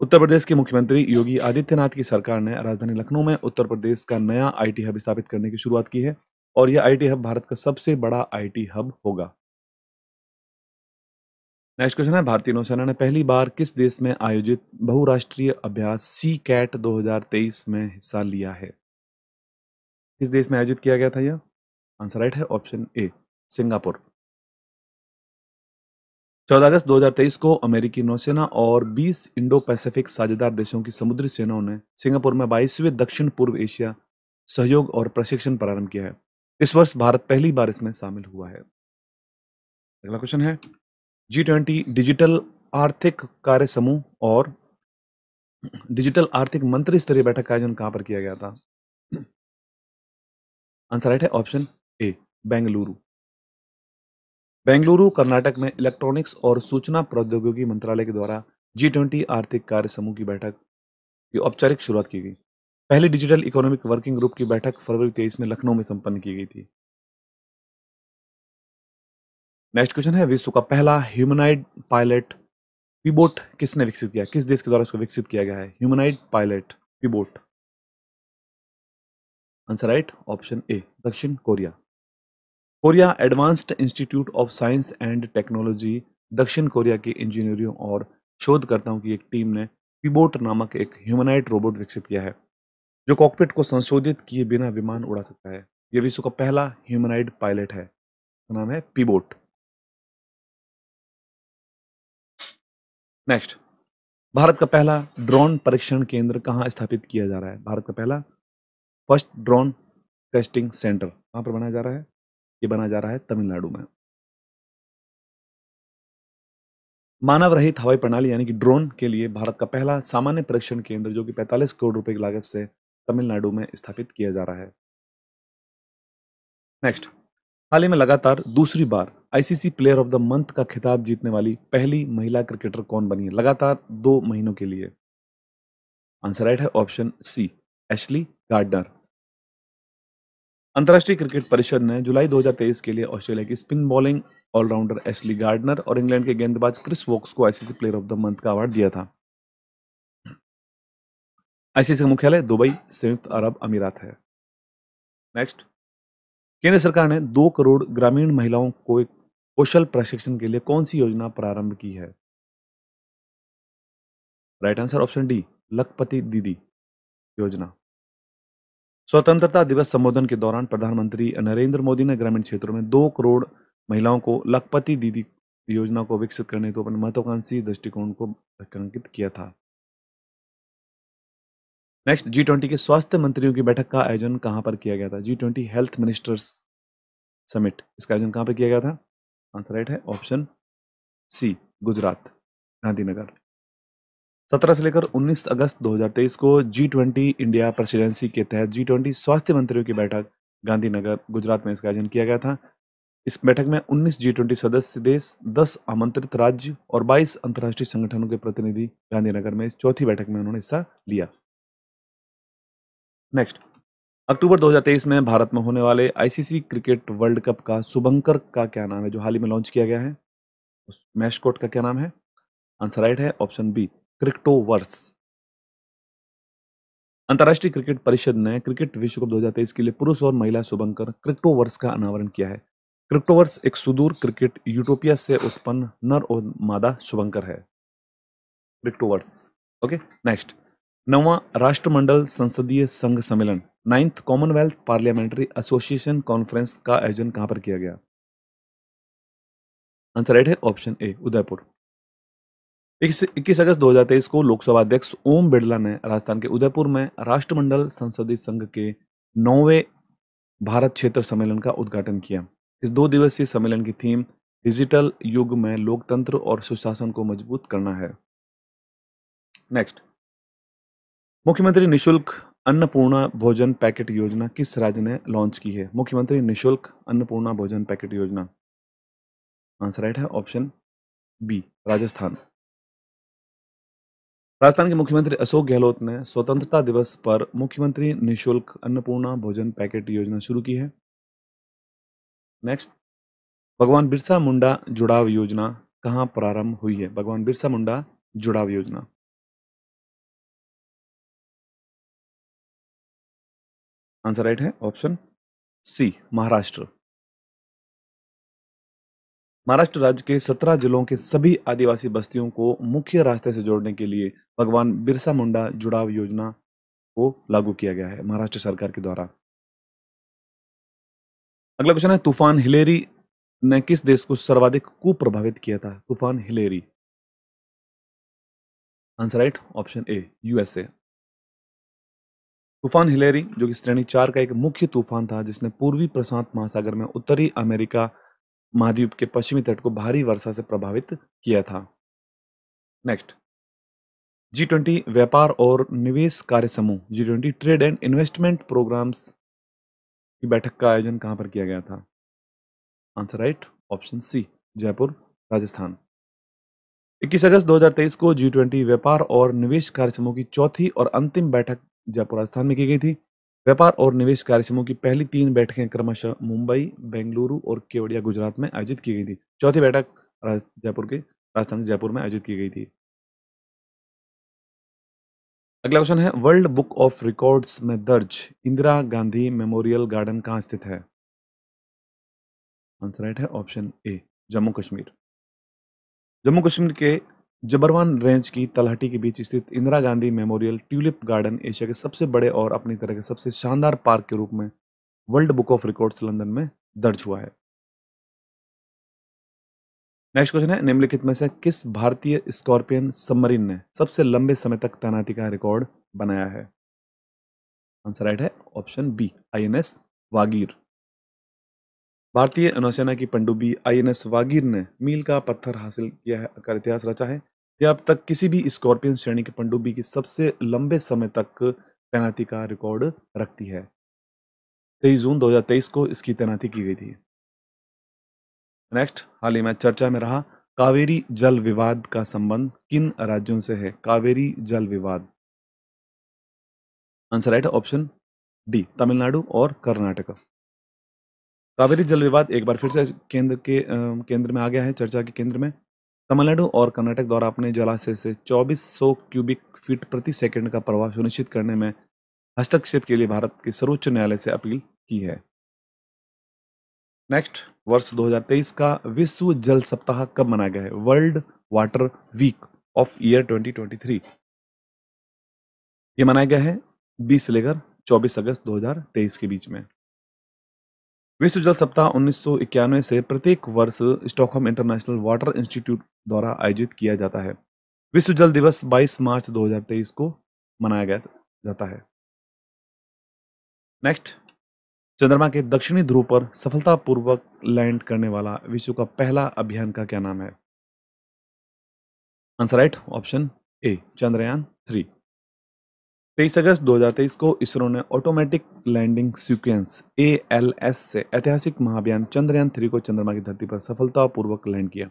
S1: उत्तर प्रदेश के मुख्यमंत्री योगी आदित्यनाथ की सरकार ने राजधानी लखनऊ में उत्तर प्रदेश का नया आईटी हब स्थापित करने की शुरुआत की है और यह आईटी हब भारत का सबसे बड़ा आईटी हब होगा नेक्स्ट क्वेश्चन है भारतीय नौसेना ने पहली बार किस देश में आयोजित बहुराष्ट्रीय अभ्यास सी कैट 2023 में हिस्सा लिया है किस देश में आयोजित किया गया था यह आंसर राइट है ऑप्शन ए सिंगापुर 14 अगस्त 2023 को अमेरिकी नौसेना और 20 इंडो पैसिफिक साझेदार देशों की समुद्री सेनाओं ने सिंगापुर में बाईसवें दक्षिण पूर्व एशिया सहयोग और प्रशिक्षण प्रारंभ किया है इस वर्ष भारत पहली बार इसमें शामिल हुआ है अगला क्वेश्चन है जी ट्वेंटी डिजिटल आर्थिक कार्य समूह और डिजिटल आर्थिक मंत्री स्तरीय बैठक का आयोजन कहाँ पर किया गया था आंसर राइट है ऑप्शन ए बेंगलुरु बेंगलुरु कर्नाटक में इलेक्ट्रॉनिक्स और सूचना प्रौद्योगिकी मंत्रालय के द्वारा जी ट्वेंटी आर्थिक कार्य समूह की बैठक की औपचारिक शुरुआत की गई पहली डिजिटल इकोनॉमिक वर्किंग ग्रुप की बैठक फरवरी तेईस में लखनऊ में संपन्न की गई थी नेक्स्ट क्वेश्चन है विश्व का पहला ह्यूमनाइड पायलट पीबोट किसने विकसित किया किस देश के द्वारा इसको विकसित किया गया है humanoid pilot Pibot answer right option A दक्षिण Korea Korea advanced institute of science and technology दक्षिण कोरिया के इंजीनियरों और शोधकर्ताओं की एक टीम ने पीबोट नामक एक ह्यूमनाइट रोबोट विकसित किया है जो कॉकपिट को संशोधित किए बिना विमान उड़ा सकता है यह विश्व का पहला ह्यूमनाइड पायलट है
S2: नाम है पीबोट
S1: नेक्स्ट भारत का पहला ड्रोन परीक्षण केंद्र कहाँ स्थापित किया जा रहा है भारत का पहला फर्स्ट ड्रोन टेस्टिंग सेंटर कहाँ पर बनाया जा रहा है ये बनाया जा रहा है तमिलनाडु में मानव रहित हवाई प्रणाली यानी कि ड्रोन के लिए भारत का पहला सामान्य परीक्षण केंद्र जो कि 45 करोड़ रुपए की लागत से तमिलनाडु में स्थापित किया जा रहा है नेक्स्ट हाल ही में लगातार दूसरी बार ICC player of the month का खिताब जीतने वाली पहली महिला क्रिकेटर कौन बनी है लगातार दो महीनों के लिए आंसर राइट है ऑप्शन सी एशली गार्डनर अंतर्राष्ट्रीय क्रिकेट परिषद ने जुलाई 2023 के लिए ऑस्ट्रेलिया की spin bowling allrounder Ashleigh Gardner और इंग्लैंड के गेंदबाज क्रिस वोक्स को ICC player of the month का अवार्ड दिया था आईसीसी का मुख्यालय दुबई संयुक्त अरब अमीरात है नेक्स्ट केंद्र सरकार ने दो करोड़ ग्रामीण महिलाओं को एक कौशल प्रशिक्षण के लिए कौन सी योजना प्रारंभ की है राइट आंसर ऑप्शन डी लखपति दीदी योजना स्वतंत्रता दिवस संबोधन के दौरान प्रधानमंत्री नरेंद्र मोदी ने ग्रामीण क्षेत्रों में दो करोड़ महिलाओं को लखपति दीदी योजना को विकसित करने के तो अपने महत्वाकांक्षी दृष्टिकोण को रेखांकित किया था नेक्स्ट जी ट्वेंटी के स्वास्थ्य मंत्रियों की बैठक का आयोजन कहाँ पर किया गया था G twenty health ministers summit इसका आयोजन कहाँ पर किया गया था आंसर राइट है ऑप्शन सी गुजरात गांधीनगर सत्रह से लेकर उन्नीस अगस्त दो हजार तेईस को जी ट्वेंटी इंडिया प्रेसिडेंसी के तहत जी ट्वेंटी स्वास्थ्य मंत्रियों की बैठक गांधीनगर गुजरात में इसका आयोजन किया गया था इस बैठक में उन्नीस जी ट्वेंटी सदस्य देश दस आमंत्रित राज्य और बाईस अंतर्राष्ट्रीय संगठनों के प्रतिनिधि गांधीनगर में इस चौथी बैठक में उन्होंने हिस्सा लिया नेक्स्ट अक्टूबर 2023 में भारत में होने वाले आईसीसी क्रिकेट वर्ल्ड कप का शुभंकर का क्या नाम है जो हाल ही में लॉन्च किया गया है उस मैश कोट का क्या नाम है आंसर राइट है ऑप्शन बी क्रिक्टोवर्स अंतर्राष्ट्रीय क्रिकेट परिषद ने क्रिकेट विश्व कप 2023 के लिए पुरुष और महिला शुभंकर क्रिक्टोवर्स का अनावरण किया है क्रिक्टोवर्स एक सुदूर क्रिकेट यूटोपिया से उत्पन्न नर और मादा शुभंकर है क्रिक्टोवर्स ओके नेक्स्ट नवा राष्ट्रमंडल संसदीय संघ सम्मेलन ninth commonwealth parliamentary association conference का आयोजन कहां पर किया गया आंसर राइट है ऑप्शन ए उदयपुर इक्कीस अगस्त 2023 को लोकसभा अध्यक्ष ओम बिड़ला ने राजस्थान के उदयपुर में राष्ट्रमंडल संसदीय संघ के नौवे भारत क्षेत्र सम्मेलन का उद्घाटन किया इस दो दिवसीय सम्मेलन की थीम डिजिटल युग में लोकतंत्र और सुशासन को मजबूत करना है नेक्स्ट मुख्यमंत्री निशुल्क अन्नपूर्णा भोजन पैकेट योजना किस राज्य ने लॉन्च की है मुख्यमंत्री निशुल्क अन्नपूर्णा भोजन पैकेट योजना आंसर राइट है ऑप्शन बी राजस्थान राजस्थान के मुख्यमंत्री अशोक गहलोत ने स्वतंत्रता दिवस पर मुख्यमंत्री निशुल्क अन्नपूर्णा भोजन पैकेट योजना शुरू की है नेक्स्ट भगवान बिरसा मुंडा जुड़ाव योजना कहाँ प्रारंभ हुई है भगवान बिरसा मुंडा
S2: जुड़ाव योजना आंसर राइट है ऑप्शन सी महाराष्ट्र
S1: महाराष्ट्र राज्य के सत्रह जिलों के सभी आदिवासी बस्तियों को मुख्य रास्ते से जोड़ने के लिए भगवान बिरसा मुंडा जुड़ाव योजना को लागू किया गया है महाराष्ट्र सरकार के द्वारा अगला क्वेश्चन है तूफान हिलेरी ने किस देश को सर्वाधिक कुप्रभावित किया था तूफान Hilary answer right option A USA तूफान हिलेरी जो कि श्रेणी चार का एक मुख्य तूफान था जिसने पूर्वी प्रशांत महासागर में उत्तरी अमेरिका महाद्वीप के पश्चिमी तट को भारी वर्षा से प्रभावित किया था नेक्स्ट जी ट्वेंटी व्यापार और निवेश कार्य समूह G twenty trade and investment programs की बैठक का आयोजन कहां पर किया गया था answer right option C Jaipur Rajasthan 21 अगस्त 2023 को जी ट्वेंटी व्यापार और निवेश कार्य समूह की चौथी और अंतिम बैठक जयपुर राजस्थान में की गई थी व्यापार और निवेश कार्य समूह की पहली तीन बैठकें क्रमशः मुंबई बेंगलुरु और केवड़िया गुजरात में आयोजित की गई थी चौथी बैठक जयपुर के राजस्थान जयपुर में आयोजित की गई थी अगला क्वेश्चन है वर्ल्ड बुक ऑफ रिकॉर्ड्स में दर्ज इंदिरा गांधी मेमोरियल गार्डन कहाँ स्थित है आंसर राइट है ऑप्शन ए जम्मू कश्मीर जम्मू कश्मीर के जबरवान रेंज की तलहटी के बीच स्थित Indira Gandhi memorial tulip garden Asia के सबसे बड़े और अपनी तरह के सबसे शानदार पार्क के रूप में world book of records London में दर्ज हुआ है नेक्स्ट क्वेश्चन है निम्नलिखित में से किस भारतीय स्कॉर्पियन सबमरीन ने सबसे लंबे समय तक तैनाती का रिकॉर्ड बनाया है आंसर राइट है ऑप्शन बी आईएनएस वागीर भारतीय नौसेना की पनडुब्बी आईएनएस वागीर ने मील का पत्थर हासिल किया है का इतिहास रचा है यह अब तक किसी भी स्कॉर्पियन श्रेणी की पंडुबी की सबसे लंबे समय तक तैनाती का रिकॉर्ड रखती है तेईस जून 2023 को इसकी तैनाती की गई थी नेक्स्ट हाल ही में चर्चा में रहा कावेरी जल विवाद का संबंध किन राज्यों से है कावेरी जल विवाद answer right option D Tamil Nadu और कर्नाटक कावेरी तो जल विवाद एक बार फिर से केंद्र के केंद्र में आ गया है चर्चा के केंद्र में तमिलनाडु और कर्नाटक द्वारा अपने जलाशय से 2400 क्यूबिक फीट प्रति सेकंड का प्रवाह सुनिश्चित करने में हस्तक्षेप के लिए भारत के सर्वोच्च न्यायालय से अपील की है नेक्स्ट वर्ष 2023 का विश्व जल सप्ताह कब मनाया गया है world water week of year 2023 ये मनाया गया है 20 से लेकर 24 अगस्त 2023 के बीच में विश्व जल सप्ताह उन्नीस से प्रत्येक वर्ष स्टॉकहोम इंटरनेशनल वाटर इंस्टीट्यूट द्वारा आयोजित किया जाता है विश्व जल दिवस 22 मार्च 2023 को मनाया गया जाता है नेक्स्ट चंद्रमा के दक्षिणी ध्रुव पर सफलतापूर्वक लैंड करने वाला विश्व का पहला अभियान का क्या नाम है answer right option A Chandrayaan three तेईस अगस्त 2023 को इसरो ने ऑटोमेटिक लैंडिंग सीक्वेंस ए से ऐतिहासिक महाभियान चंद्रयान थ्री को चंद्रमा की धरती पर सफलतापूर्वक लैंड किया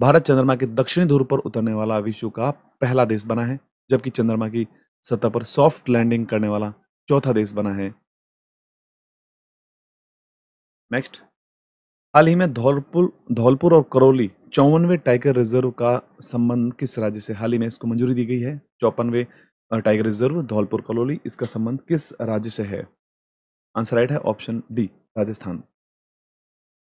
S1: भारत चंद्रमा के दक्षिणी ध्रुव पर उतरने वाला विश्व का पहला देश बना है जबकि चंद्रमा की सतह पर सॉफ्ट लैंडिंग करने वाला चौथा देश बना है नेक्स्ट हाल ही में धौलपुर धौलपुर और करौली चौवनवे टाइगर रिजर्व का संबंध किस राज्य से हाल ही में इसको मंजूरी दी गई है चौपनवे टाइगर रिजर्व धौलपुर कलोली इसका संबंध किस राज्य से है आंसर राइट है ऑप्शन डी राजस्थान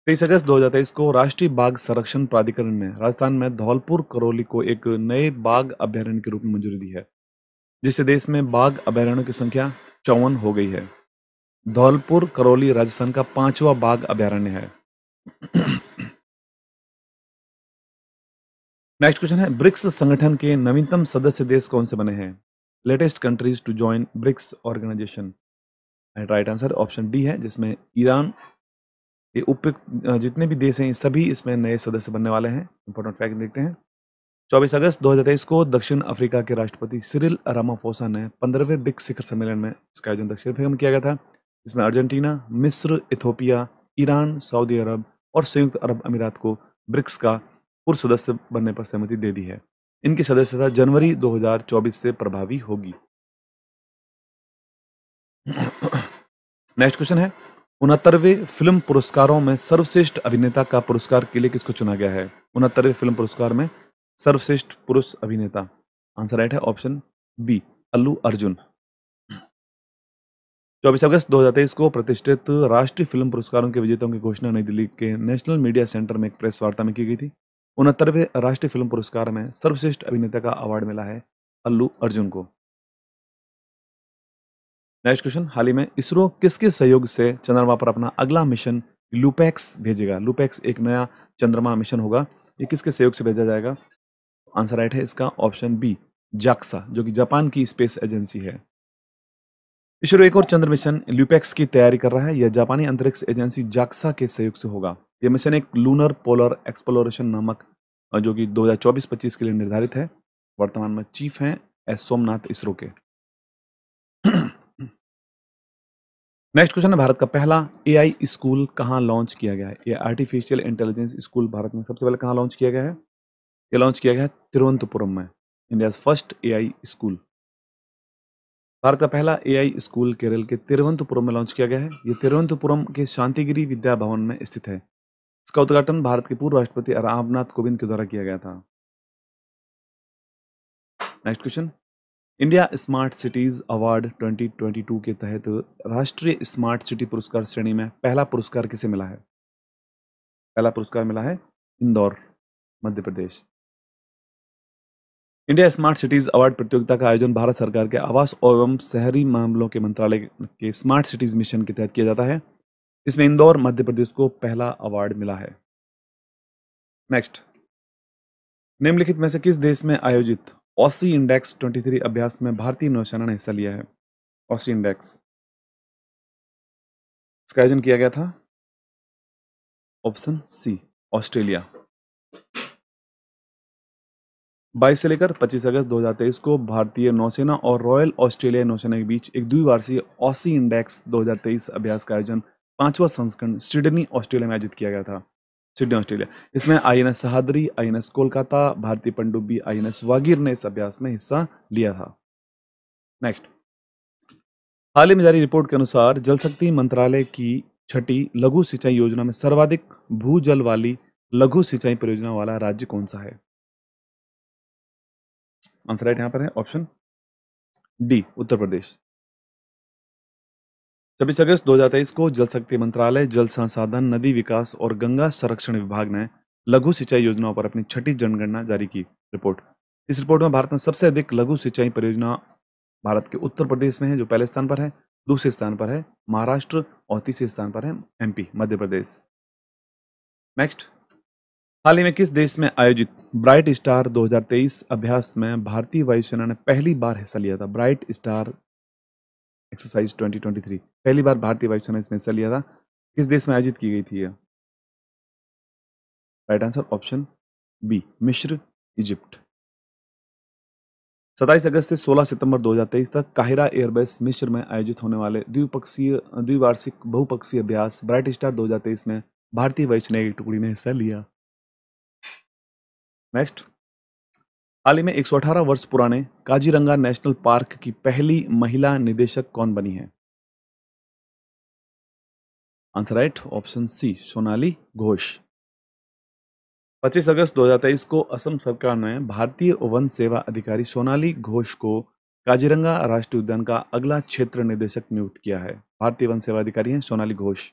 S1: तेईस अगस्त दो हजार तेईस को राष्ट्रीय बाघ संरक्षण प्राधिकरण ने राजस्थान में धौलपुर करौली को एक नए बाघ अभ्यारण्य के रूप में मंजूरी दी है जिससे देश में बाघ अभ्यारण्यों की संख्या चौवन हो गई है धौलपुर करौली राजस्थान का पांचवा बाघ अभ्यारण्य है नेक्स्ट क्वेश्चन है ब्रिक्स संगठन के नवीनतम सदस्य देश कौन से बने हैं latest countries to join BRICS organization and right answer option D है जिसमें ईरान ये उपयुक्त जितने भी देश हैं सभी इसमें नए सदस्य बनने वाले हैं इंपॉर्टेंट फैक्ट देखते हैं 24 अगस्त 2023 को दक्षिण अफ्रीका के राष्ट्रपति सिरिल रामाफोसा ने पंद्रहवें ब्रिक्स शिखर सम्मेलन में इसका आयोजन दक्षिण अफ्रीका में किया गया था इसमें अर्जेंटीना मिस्र इथोपिया ईरान सऊदी अरब और संयुक्त अरब अमीरात को ब्रिक्स का पूर्व सदस्य बनने पर सहमति दे दी है इनकी सदस्यता जनवरी 2024 से प्रभावी होगी नेक्स्ट क्वेश्चन है उनहत्तरवे फिल्म पुरस्कारों में सर्वश्रेष्ठ अभिनेता का पुरस्कार के लिए किसको चुना गया है उनहत्तरवे फिल्म पुरस्कार में सर्वश्रेष्ठ पुरुष अभिनेता आंसर राइट है ऑप्शन बी अल्लू अर्जुन चौबीस अगस्त दो हजार तेईस को प्रतिष्ठित राष्ट्रीय फिल्म पुरस्कारों के विजेताओं की घोषणा नई दिल्ली के नेशनल मीडिया सेंटर में एक प्रेस वार्ता में की गई थी उनहत्तरवें राष्ट्रीय फिल्म पुरस्कार में सर्वश्रेष्ठ अभिनेता का अवार्ड मिला है अल्लू अर्जुन को नेक्स्ट क्वेश्चन हाल ही में इसरो किसके सहयोग से चंद्रमा पर अपना अगला मिशन लुपैक्स भेजेगा लुपैक्स एक नया चंद्रमा मिशन होगा ये किसके सहयोग से भेजा जाएगा आंसर राइट है इसका ऑप्शन बी जाक्सा जो कि जापान की स्पेस एजेंसी है इसरो एक और चंद्र मिशन लुपैक्स की तैयारी कर रहा है यह जापानी अंतरिक्ष एजेंसी जाक्सा के सहयोग से होगा ये मिशन एक लूनर पोलर एक्सप्लोरेशन नामक जो कि 2024-25 के लिए निर्धारित है वर्तमान में चीफ हैं एस सोमनाथ इसरो के नेक्स्ट क्वेश्चन है भारत का पहला एआई स्कूल कहाँ लॉन्च किया गया है ये आर्टिफिशियल इंटेलिजेंस स्कूल भारत में सबसे पहले कहाँ लॉन्च किया गया है ये लॉन्च किया गया है तिरुवनंतपुरम में India first A school Bharat का पहला एआई स्कूल केरल के तिरुवनंतपुरम में लॉन्च किया गया है ये तिरुवनंतपुरम के शांतिगिरी विद्या भवन में स्थित है इसका उद्घाटन भारत के पूर्व राष्ट्रपति रामनाथ कोविंद के द्वारा किया गया था next question India smart cities award 2022 के तहत राष्ट्रीय स्मार्ट सिटी पुरस्कार श्रेणी में पहला पुरस्कार किसे मिला है पहला पुरस्कार मिला है Indore Madhya Pradesh India smart cities award प्रतियोगिता का आयोजन भारत सरकार के आवास एवं शहरी मामलों के मंत्रालय के स्मार्ट सिटीज मिशन के तहत किया जाता है इसमें इंदौर मध्य प्रदेश को पहला अवार्ड मिला है नेक्स्ट निम्नलिखित में से किस देश में आयोजित ऑसी इंडेक्स 23 अभ्यास में भारतीय नौसेना ने हिस्सा लिया है ऑसी इंडेक्स
S2: इसका आयोजन किया गया था ऑप्शन
S1: सी ऑस्ट्रेलिया 22 से लेकर 25 अगस्त 2023 को भारतीय नौसेना और रॉयल ऑस्ट्रेलिया नौसेना के बीच एक द्विवार्षीय ऑसी इंडेक्स 2023 अभ्यास का आयोजन पांचवा संस्करण सिडनी ऑस्ट्रेलिया में आयोजित किया गया था सिडनी ऑस्ट्रेलिया इसमें I N S Sahyadri I N S Kolkata भारतीय पनडुब्बी आई एन एस वागीर ने इस अभ्यास में हिस्सा लिया था नेक्स्ट हाल ही में जारी रिपोर्ट के अनुसार जल शक्ति मंत्रालय की छठी लघु सिंचाई योजना में सर्वाधिक भू जल वाली लघु सिंचाई परियोजना वाला राज्य कौन सा है आंसर राइट यहां पर है ऑप्शन डी उत्तर प्रदेश छब्बीस अगस्त दो हजार तेईस को जल शक्ति मंत्रालय जल संसाधन नदी विकास और गंगा संरक्षण विभाग ने लघु सिंचाई योजनाओं पर अपनी छठी जनगणना जारी की रिपोर्ट इस रिपोर्ट में भारत में सबसे अधिक लघु सिंचाई परियोजना भारत के उत्तर प्रदेश में है जो पहले स्थान पर है दूसरे स्थान पर है महाराष्ट्र और तीसरे स्थान पर है एमपी मध्य प्रदेश नेक्स्ट हाल ही में किस देश में आयोजित ब्राइट स्टार 2023 अभ्यास में भारतीय वायुसेना ने पहली बार हिस्सा लिया था ब्राइट स्टार एक्सरसाइज 2023 पहली बार भारतीय वायुसेना इसमें हिस्सा लिया था किस देश में आयोजित की गई थी यह
S2: राइट आंसर ऑप्शन बी मिश्र इजिप्ट
S1: 27 अगस्त से 16 सितंबर 2023 तक काहिरा एयरबेस मिश्र में आयोजित होने वाले द्विपक्षीय द्विवार्षिक बहुपक्षीय अभ्यास ब्राइट स्टार 2023 में भारतीय वायुसेना की टुकड़ी ने हिस्सा लिया नेक्स्ट हाल ही में 118 वर्ष पुराने काजीरंगा नेशनल पार्क की पहली महिला निदेशक कौन बनी है answer right option C Sonali Ghosh 25 अगस्त 2023 को असम सरकार ने भारतीय वन सेवा अधिकारी सोनाली घोष को काजीरंगा राष्ट्रीय उद्यान का अगला क्षेत्र निदेशक नियुक्त किया है भारतीय वन सेवा अधिकारी हैं सोनाली घोष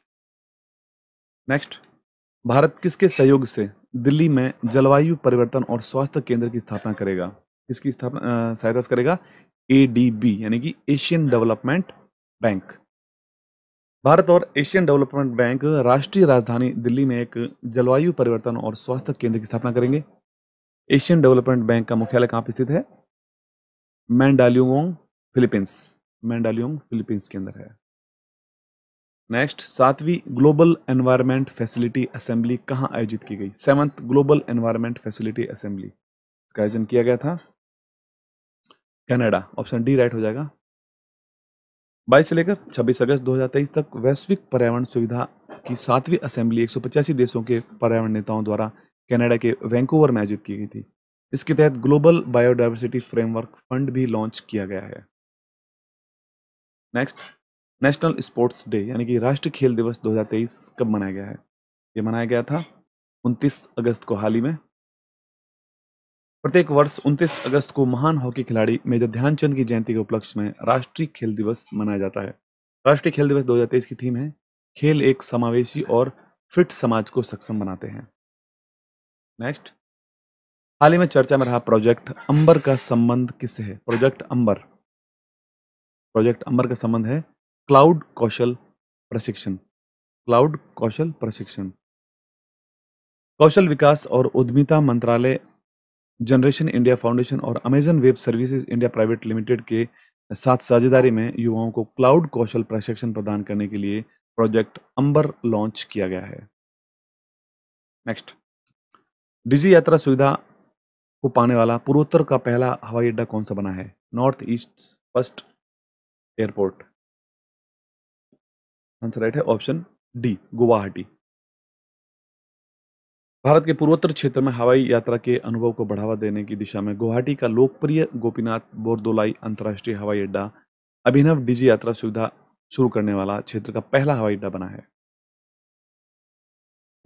S1: नेक्स्ट भारत किसके सहयोग से दिल्ली में जलवायु परिवर्तन और स्वास्थ्य केंद्र की स्थापना करेगा इसकी स्थापना सहायता करेगा ए यानी कि एशियन डेवलपमेंट बैंक भारत और एशियन डेवलपमेंट बैंक राष्ट्रीय राजधानी दिल्ली में एक जलवायु परिवर्तन और स्वास्थ्य केंद्र की स्थापना करेंगे एशियन डेवलपमेंट बैंक का मुख्यालय कहाँ पर स्थित है मैंडाल्यूंग फिलीपींस मैंडालियोंग फिलीपींस के अंदर है नेक्स्ट सातवीं ग्लोबल एनवायरनमेंट फैसिलिटी असेंबली कहाँ आयोजित की गई seventh global environment facility assembly इसका आयोजन किया गया था कनाडा ऑप्शन डी राइट हो जाएगा बाईस से लेकर 26 अगस्त 2023 तक वैश्विक पर्यावरण सुविधा की सातवीं असेंबली एक देशों के पर्यावरण नेताओं द्वारा कनाडा के वैंकूवर में आयोजित की गई थी इसके तहत ग्लोबल बायोडाइवर्सिटी फ्रेमवर्क फंड भी लॉन्च किया गया है नेक्स्ट नेशनल स्पोर्ट्स डे यानी कि राष्ट्रीय खेल दिवस 2023 कब मनाया गया है ये मनाया गया था 29 अगस्त को हाल ही में प्रत्येक वर्ष 29 अगस्त को महान हॉकी खिलाड़ी मेजर ध्यानचंद की जयंती के उपलक्ष्य में राष्ट्रीय खेल दिवस मनाया जाता है राष्ट्रीय खेल दिवस 2023 की थीम है खेल एक समावेशी और फिट समाज को सक्षम बनाते हैं नेक्स्ट हाल ही में चर्चा में रहा प्रोजेक्ट अंबर का संबंध किससे है प्रोजेक्ट अंबर प्रोजेक्ट अंबर का संबंध है क्लाउड कौशल प्रशिक्षण क्लाउड कौशल प्रशिक्षण कौशल विकास और उद्यमिता मंत्रालय जनरेशन इंडिया फाउंडेशन और Amazon web services India private limited के साथ साझेदारी में युवाओं को क्लाउड कौशल प्रशिक्षण प्रदान करने के लिए प्रोजेक्ट अंबर लॉन्च किया गया है नेक्स्ट डिजी यात्रा सुविधा को पाने वाला पूर्वोत्तर का पहला हवाई अड्डा कौन सा बना है north east first airport answer right है ऑप्शन डी गुवाहाटी भारत के पूर्वोत्तर क्षेत्र में हवाई यात्रा के अनुभव को बढ़ावा देने की दिशा में गुवाहाटी का लोकप्रिय गोपीनाथ बोरदोलाई अंतर्राष्ट्रीय हवाई अड्डा अभिनव डिजी यात्रा सुविधा शुरू करने वाला क्षेत्र का पहला हवाई अड्डा बना है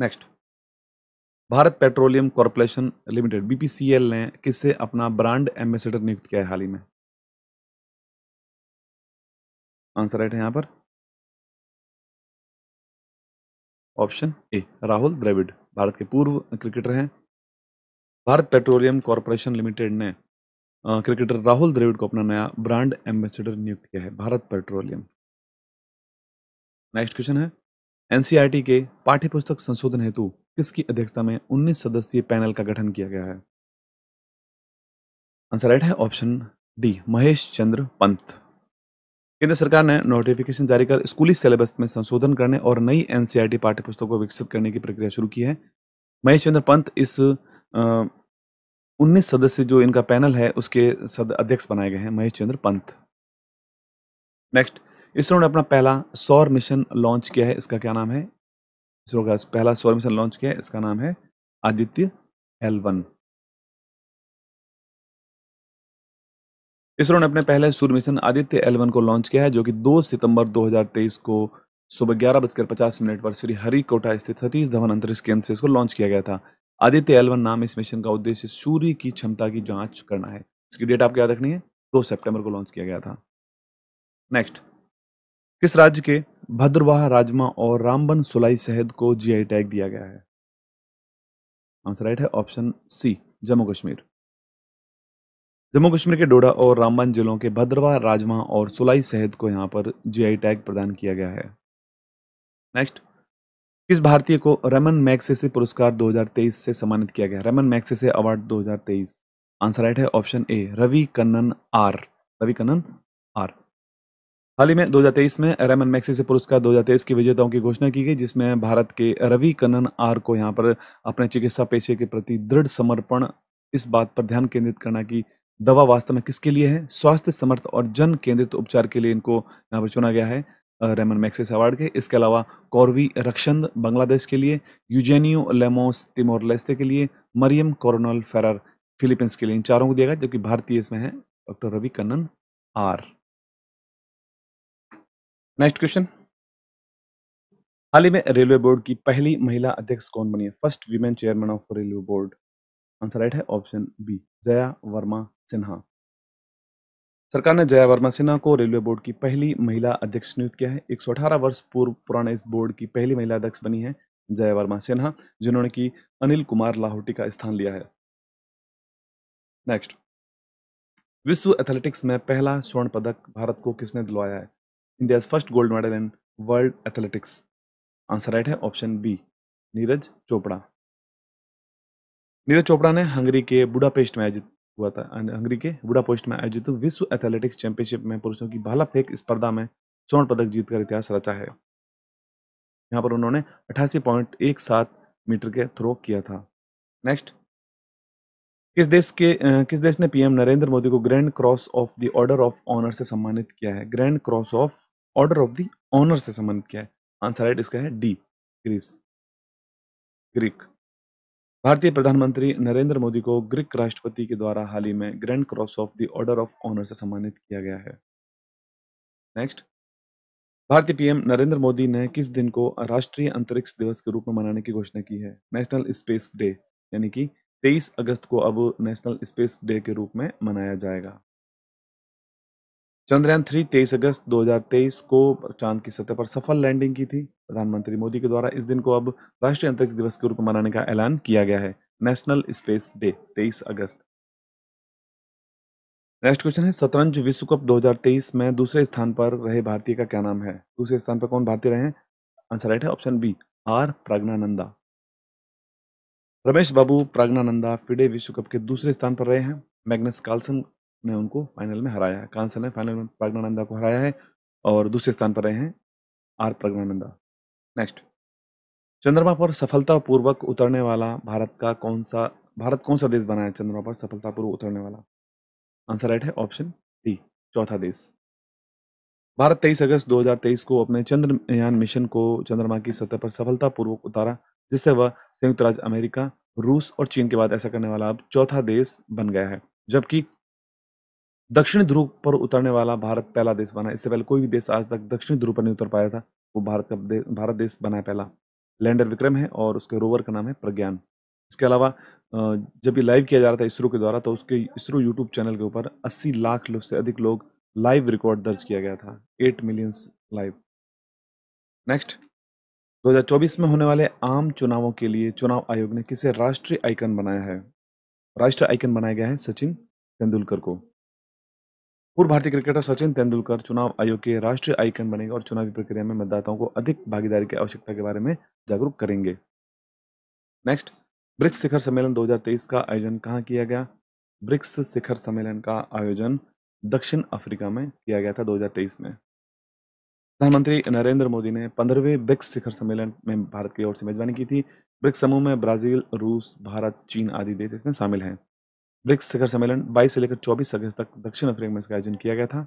S1: next Bharat petroleum corporation limited BPCL ने किससे अपना ब्रांड एम्बेसडर नियुक्त किया है हाल ही में आंसर राइट है यहां पर
S2: ऑप्शन ए राहुल द्रविड
S1: भारत के पूर्व क्रिकेटर हैं भारत पेट्रोलियम कॉरपोरेशन लिमिटेड ने क्रिकेटर राहुल द्रविड को अपना नया ब्रांड एम्बेसडर नियुक्त किया है भारत पेट्रोलियम नेक्स्ट क्वेश्चन है एनसीईआरटी के पाठ्यपुस्तक संशोधन हेतु किसकी अध्यक्षता में उन्नीस सदस्यीय पैनल का गठन किया गया है आंसर राइट है ऑप्शन डी महेश चंद्र पंत केंद्र सरकार ने नोटिफिकेशन जारी कर स्कूली सिलेबस में संशोधन करने और नई एनसीईआरटी e पाठ्य को विकसित करने की प्रक्रिया शुरू की है महेश चंद्र पंत इस उन्नीस सदस्य जो इनका पैनल है उसके सद अध्यक्ष बनाए गए हैं महेश चंद्र पंत नेक्स्ट इसरो ने अपना पहला सौर मिशन लॉन्च किया है इसका क्या नाम है इसरो का पहला सौर मिशन लॉन्च किया है इसका नाम है आदित्य एल वन इसरो ने अपने पहले सूर्य मिशन आदित्य एलवन को लॉन्च किया है जो कि 2 सितंबर 2023 को सुबह ग्यारह बजकर पचास मिनट पर श्री हरिकोटा स्थित सतीश धवन अंतरिक्ष केंद्र से इसको लॉन्च किया गया था आदित्य एलवन नाम इस मिशन का उद्देश्य सूर्य की क्षमता की जाँच करना है इसकी डेट आपको याद रखनी है दो सेप्टेम्बर को लॉन्च किया गया था नेक्स्ट किस राज्य के भद्रवाह राजमा और रामबन सुलाई शहद को जीआई टैग दिया गया है आंसर राइट है ऑप्शन सी जम्मू कश्मीर जम्मू कश्मीर के डोडा और रामबन जिलों के भद्रवा राजमा और सुलाई शहद को यहाँ पर जीआई टैग प्रदान किया गया है नेक्स्ट किस भारतीय को रमन मैक्सेसे पुरस्कार 2023 से सम्मानित किया गया Ramon Magsaysay award 2023 answer right है option A Ravi Kannan R Ravi Kannan R हाल ही में 2023 में रमन मैक्सी से पुरस्कार 2023 के विजेताओं की घोषणा की गई जिसमें भारत के रवि कन्नन आर को यहाँ पर अपने चिकित्सा पेशे के प्रति दृढ़ समर्पण इस बात पर ध्यान केंद्रित करना की दवा वास्तव में किसके लिए है स्वास्थ्य समर्थ और जन केंद्रित उपचार के लिए इनको यहाँ पर चुना गया है रेमन मैक्सिस अवार्ड के इसके अलावा कौरवी रक्षंद बांग्लादेश के लिए यूजेनियो लेमोस तिमोर लेस्ते के लिए मरियम कॉर्नल फेरर फिलीपींस के लिए इन चारों को दिया गया जबकि भारतीय इसमें है doctor Ravi Kannan R next question हाल ही में रेलवे बोर्ड की पहली महिला अध्यक्ष कौन बनी है first women chairman of railway board answer right है ऑप्शन बी जया वर्मा सिन्हा सरकार ने जया वर्मा सिन्हा को रेलवे बोर्ड की पहली महिला अध्यक्ष नियुक्त किया है एक वर्ष पूर्व पुराने इस बोर्ड की पहली महिला अध्यक्ष बनी है जया वर्मा सिन्हा जिन्होंने की अनिल कुमार लाहौटी का स्थान लिया है नेक्स्ट विश्व एथलेटिक्स में पहला स्वर्ण पदक भारत को किसने दिलवाया है India first gold medal in world athletics answer right है ऑप्शन बी नीरज चोपड़ा नीरज चोपड़ा ने हंगरी के बुडापेस्ट में आयोजित हुआ था अं, हंगरी के बुडा पोस्ट में आयोजित विश्व एथलेटिक्स चैंपियनशिप में पुरुषों की भाला फेंक स्पर्धा में स्वर्ण पदक जीतकर इतिहास रचा है यहाँ पर उन्होंने अठासी पॉइंट एक सात मीटर के थ्रो किया था नेक्स्ट किस देश के किस देश ने पीएम नरेंद्र मोदी को grand cross of the order of honour से सम्मानित किया है grand cross of order of the honour से सम्मानित किया है आंसर राइट इसका है डी ग्रीस ग्रीक भारतीय प्रधानमंत्री नरेंद्र मोदी को ग्रीक राष्ट्रपति के द्वारा हाल ही में grand cross of the order of honour से सम्मानित किया गया है नेक्स्ट भारतीय पीएम नरेंद्र मोदी ने किस दिन को राष्ट्रीय अंतरिक्ष दिवस के रूप में मनाने की घोषणा की है नेशनल स्पेस डे यानी कि 23 अगस्त को अब नेशनल स्पेस डे के रूप में मनाया जाएगा चंद्रयान थ्री तेईस अगस्त 2023 को चांद की सतह पर सफल लैंडिंग की थी प्रधानमंत्री मोदी के द्वारा इस दिन को अब राष्ट्रीय अंतरिक्ष दिवस के रूप में मनाने का ऐलान किया गया है नेशनल स्पेस डे 23 अगस्त नेक्स्ट क्वेश्चन है शतरंज विश्व कप 2023 में दूसरे स्थान पर रहे भारतीय का क्या नाम है दूसरे स्थान पर कौन भारतीय रहे आंसर राइट है option B R Praggnanandhaa Ramesh Babu Praggnanandhaa FIDE विश्व कप के दूसरे स्थान पर रहे हैं मैग्नस कार्लसन ने उनको फाइनल में हराया कांसल ने फाइनल में प्रज्ञानंदा को हराया है और दूसरे स्थान पर रहे हैं आर प्रज्ञानंदा नेक्स्ट चंद्रमा पर सफलतापूर्वक उतरने वाला भारत का कौन सा भारत कौन सा देश बना है चंद्रमा पर सफलतापूर्वक उतरने वाला आंसर राइट है ऑप्शन डी चौथा देश भारत 23 अगस्त 2023 को अपने चंद्रयान मिशन को चंद्रमा की सतह पर सफलतापूर्वक उतारा जिससे वह संयुक्त राज्य अमेरिका रूस और चीन के बाद ऐसा करने वाला अब चौथा देश बन गया है जबकि दक्षिण ध्रुव पर उतरने वाला भारत पहला देश बना इससे पहले कोई भी देश आज तक दक्षिण ध्रुव पर नहीं उतर पाया था वो भारत का दे, भारत देश बना है पहला लैंडर विक्रम है और उसके रोवर का नाम है प्रज्ञान इसके अलावा जब ये लाइव किया जा रहा था इसरो के द्वारा तो उसके इसरो यूट्यूब चैनल के ऊपर 80 लाख लोग से अधिक लोग लाइव रिकॉर्ड दर्ज किया गया था 8 मिलियंस लाइव नेक्स्ट 2024 में होने वाले आम चुनावों के लिए चुनाव आयोग ने किसे राष्ट्रीय आइकन बनाया है राष्ट्रीय आइकन बनाया गया है सचिन तेंदुलकर को पूर्व भारतीय क्रिकेटर सचिन तेंदुलकर चुनाव आयोग के राष्ट्रीय आइकन बनेंगे और चुनावी प्रक्रिया में मतदाताओं को अधिक भागीदारी की आवश्यकता के बारे में जागरूक करेंगे नेक्स्ट ब्रिक्स शिखर सम्मेलन 2023 का आयोजन कहाँ किया गया ब्रिक्स शिखर सम्मेलन का आयोजन दक्षिण अफ्रीका में किया गया था 2023 में प्रधानमंत्री नरेंद्र मोदी ने पंद्रहवें ब्रिक्स शिखर सम्मेलन में भारत की ओर से मेजबानी की थी ब्रिक्स समूह में ब्राजील रूस भारत चीन आदि देश इसमें शामिल हैं ब्रिक्स शिखर सम्मेलन 22 से लेकर 24 अगस्त तक दक्षिण अफ्रीका में इसका आयोजन किया गया था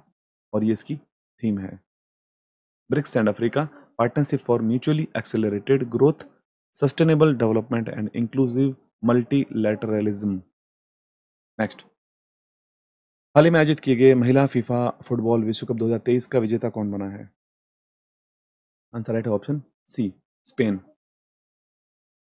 S1: और ये इसकी थीम है BRICS and Africa partnership for mutually accelerated growth sustainable development and inclusive multilateralism next हाल ही में आयोजित किए गए महिला फीफा फुटबॉल विश्व कप 2023 का विजेता कौन बना है आंसर राइट है ऑप्शन सी स्पेन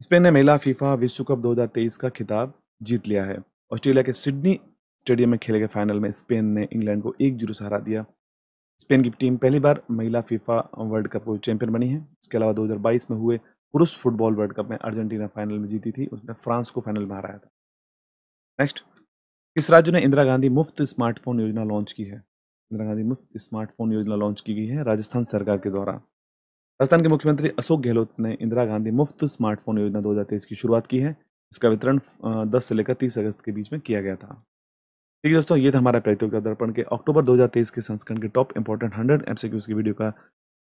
S1: स्पेन ने महिला फीफा विश्व कप 2023 का खिताब जीत लिया है ऑस्ट्रेलिया के सिडनी स्टेडियम में खेले गए फाइनल में स्पेन ने इंग्लैंड को एक जीरो से हरा दिया स्पेन की टीम पहली बार महिला फीफा वर्ल्ड कप को चैंपियन बनी है इसके अलावा 2022 में हुए पुरुष फुटबॉल वर्ल्ड कप में अर्जेंटीना फाइनल में जीती थी उसने फ्रांस को फाइनल में हराया था नेक्स्ट किस राज्य ने इंदिरा गांधी मुफ्त स्मार्टफोन योजना लॉन्च की है इंदिरा गांधी मुफ्त स्मार्टफोन योजना लॉन्च की गई है राजस्थान सरकार के द्वारा राजस्थान के मुख्यमंत्री अशोक गहलोत ने इंदिरा गांधी मुफ्त स्मार्टफोन योजना दो की शुरुआत की है इसका वितरण दस से लेकर तीस अगस्त के बीच में किया गया था ठीक है दोस्तों ये था हमारा प्रतियोगिता दर्पण के अक्टूबर 2023 के संस्करण के टॉप इंपॉर्टेंट हंड्रेड एमसीक्यूज की वीडियो का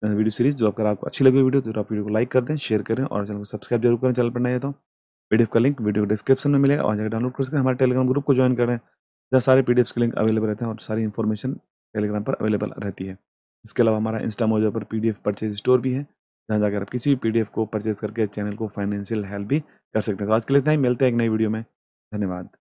S1: वीडियो सीरीज जो अगर आपको अच्छी लगी वीडियो तो आप वीडियो को लाइक कर दें शेयर करें और चैनल को सब्सक्राइब जरूर करें चैनल पर नए तो पीडीएफ का लिंक वीडियो डिस्क्रिप्शन में मिलेगा और जगह डाउनलोड कर सकते हैं हमारे टेलीग्राम ग्रुप को ज्वाइन करें जहाँ सारे पी के लिंक अवेलेबल रहते हैं और सारी इन्फॉर्मेशन टेलीग्राम पर अवेलेबल रहती है इसके अलावा हमारा इंस्टा मोजा पर पीडीएफ परचेज स्टोर भी है जहाँ जाकर आप किसी भी पी को परचेज करके चैनल को फाइनेंशियल हेल्प भी कर सकते हैं तो आज के लिए इतना ही मिलते हैं एक नई वीडियो में धन्यवाद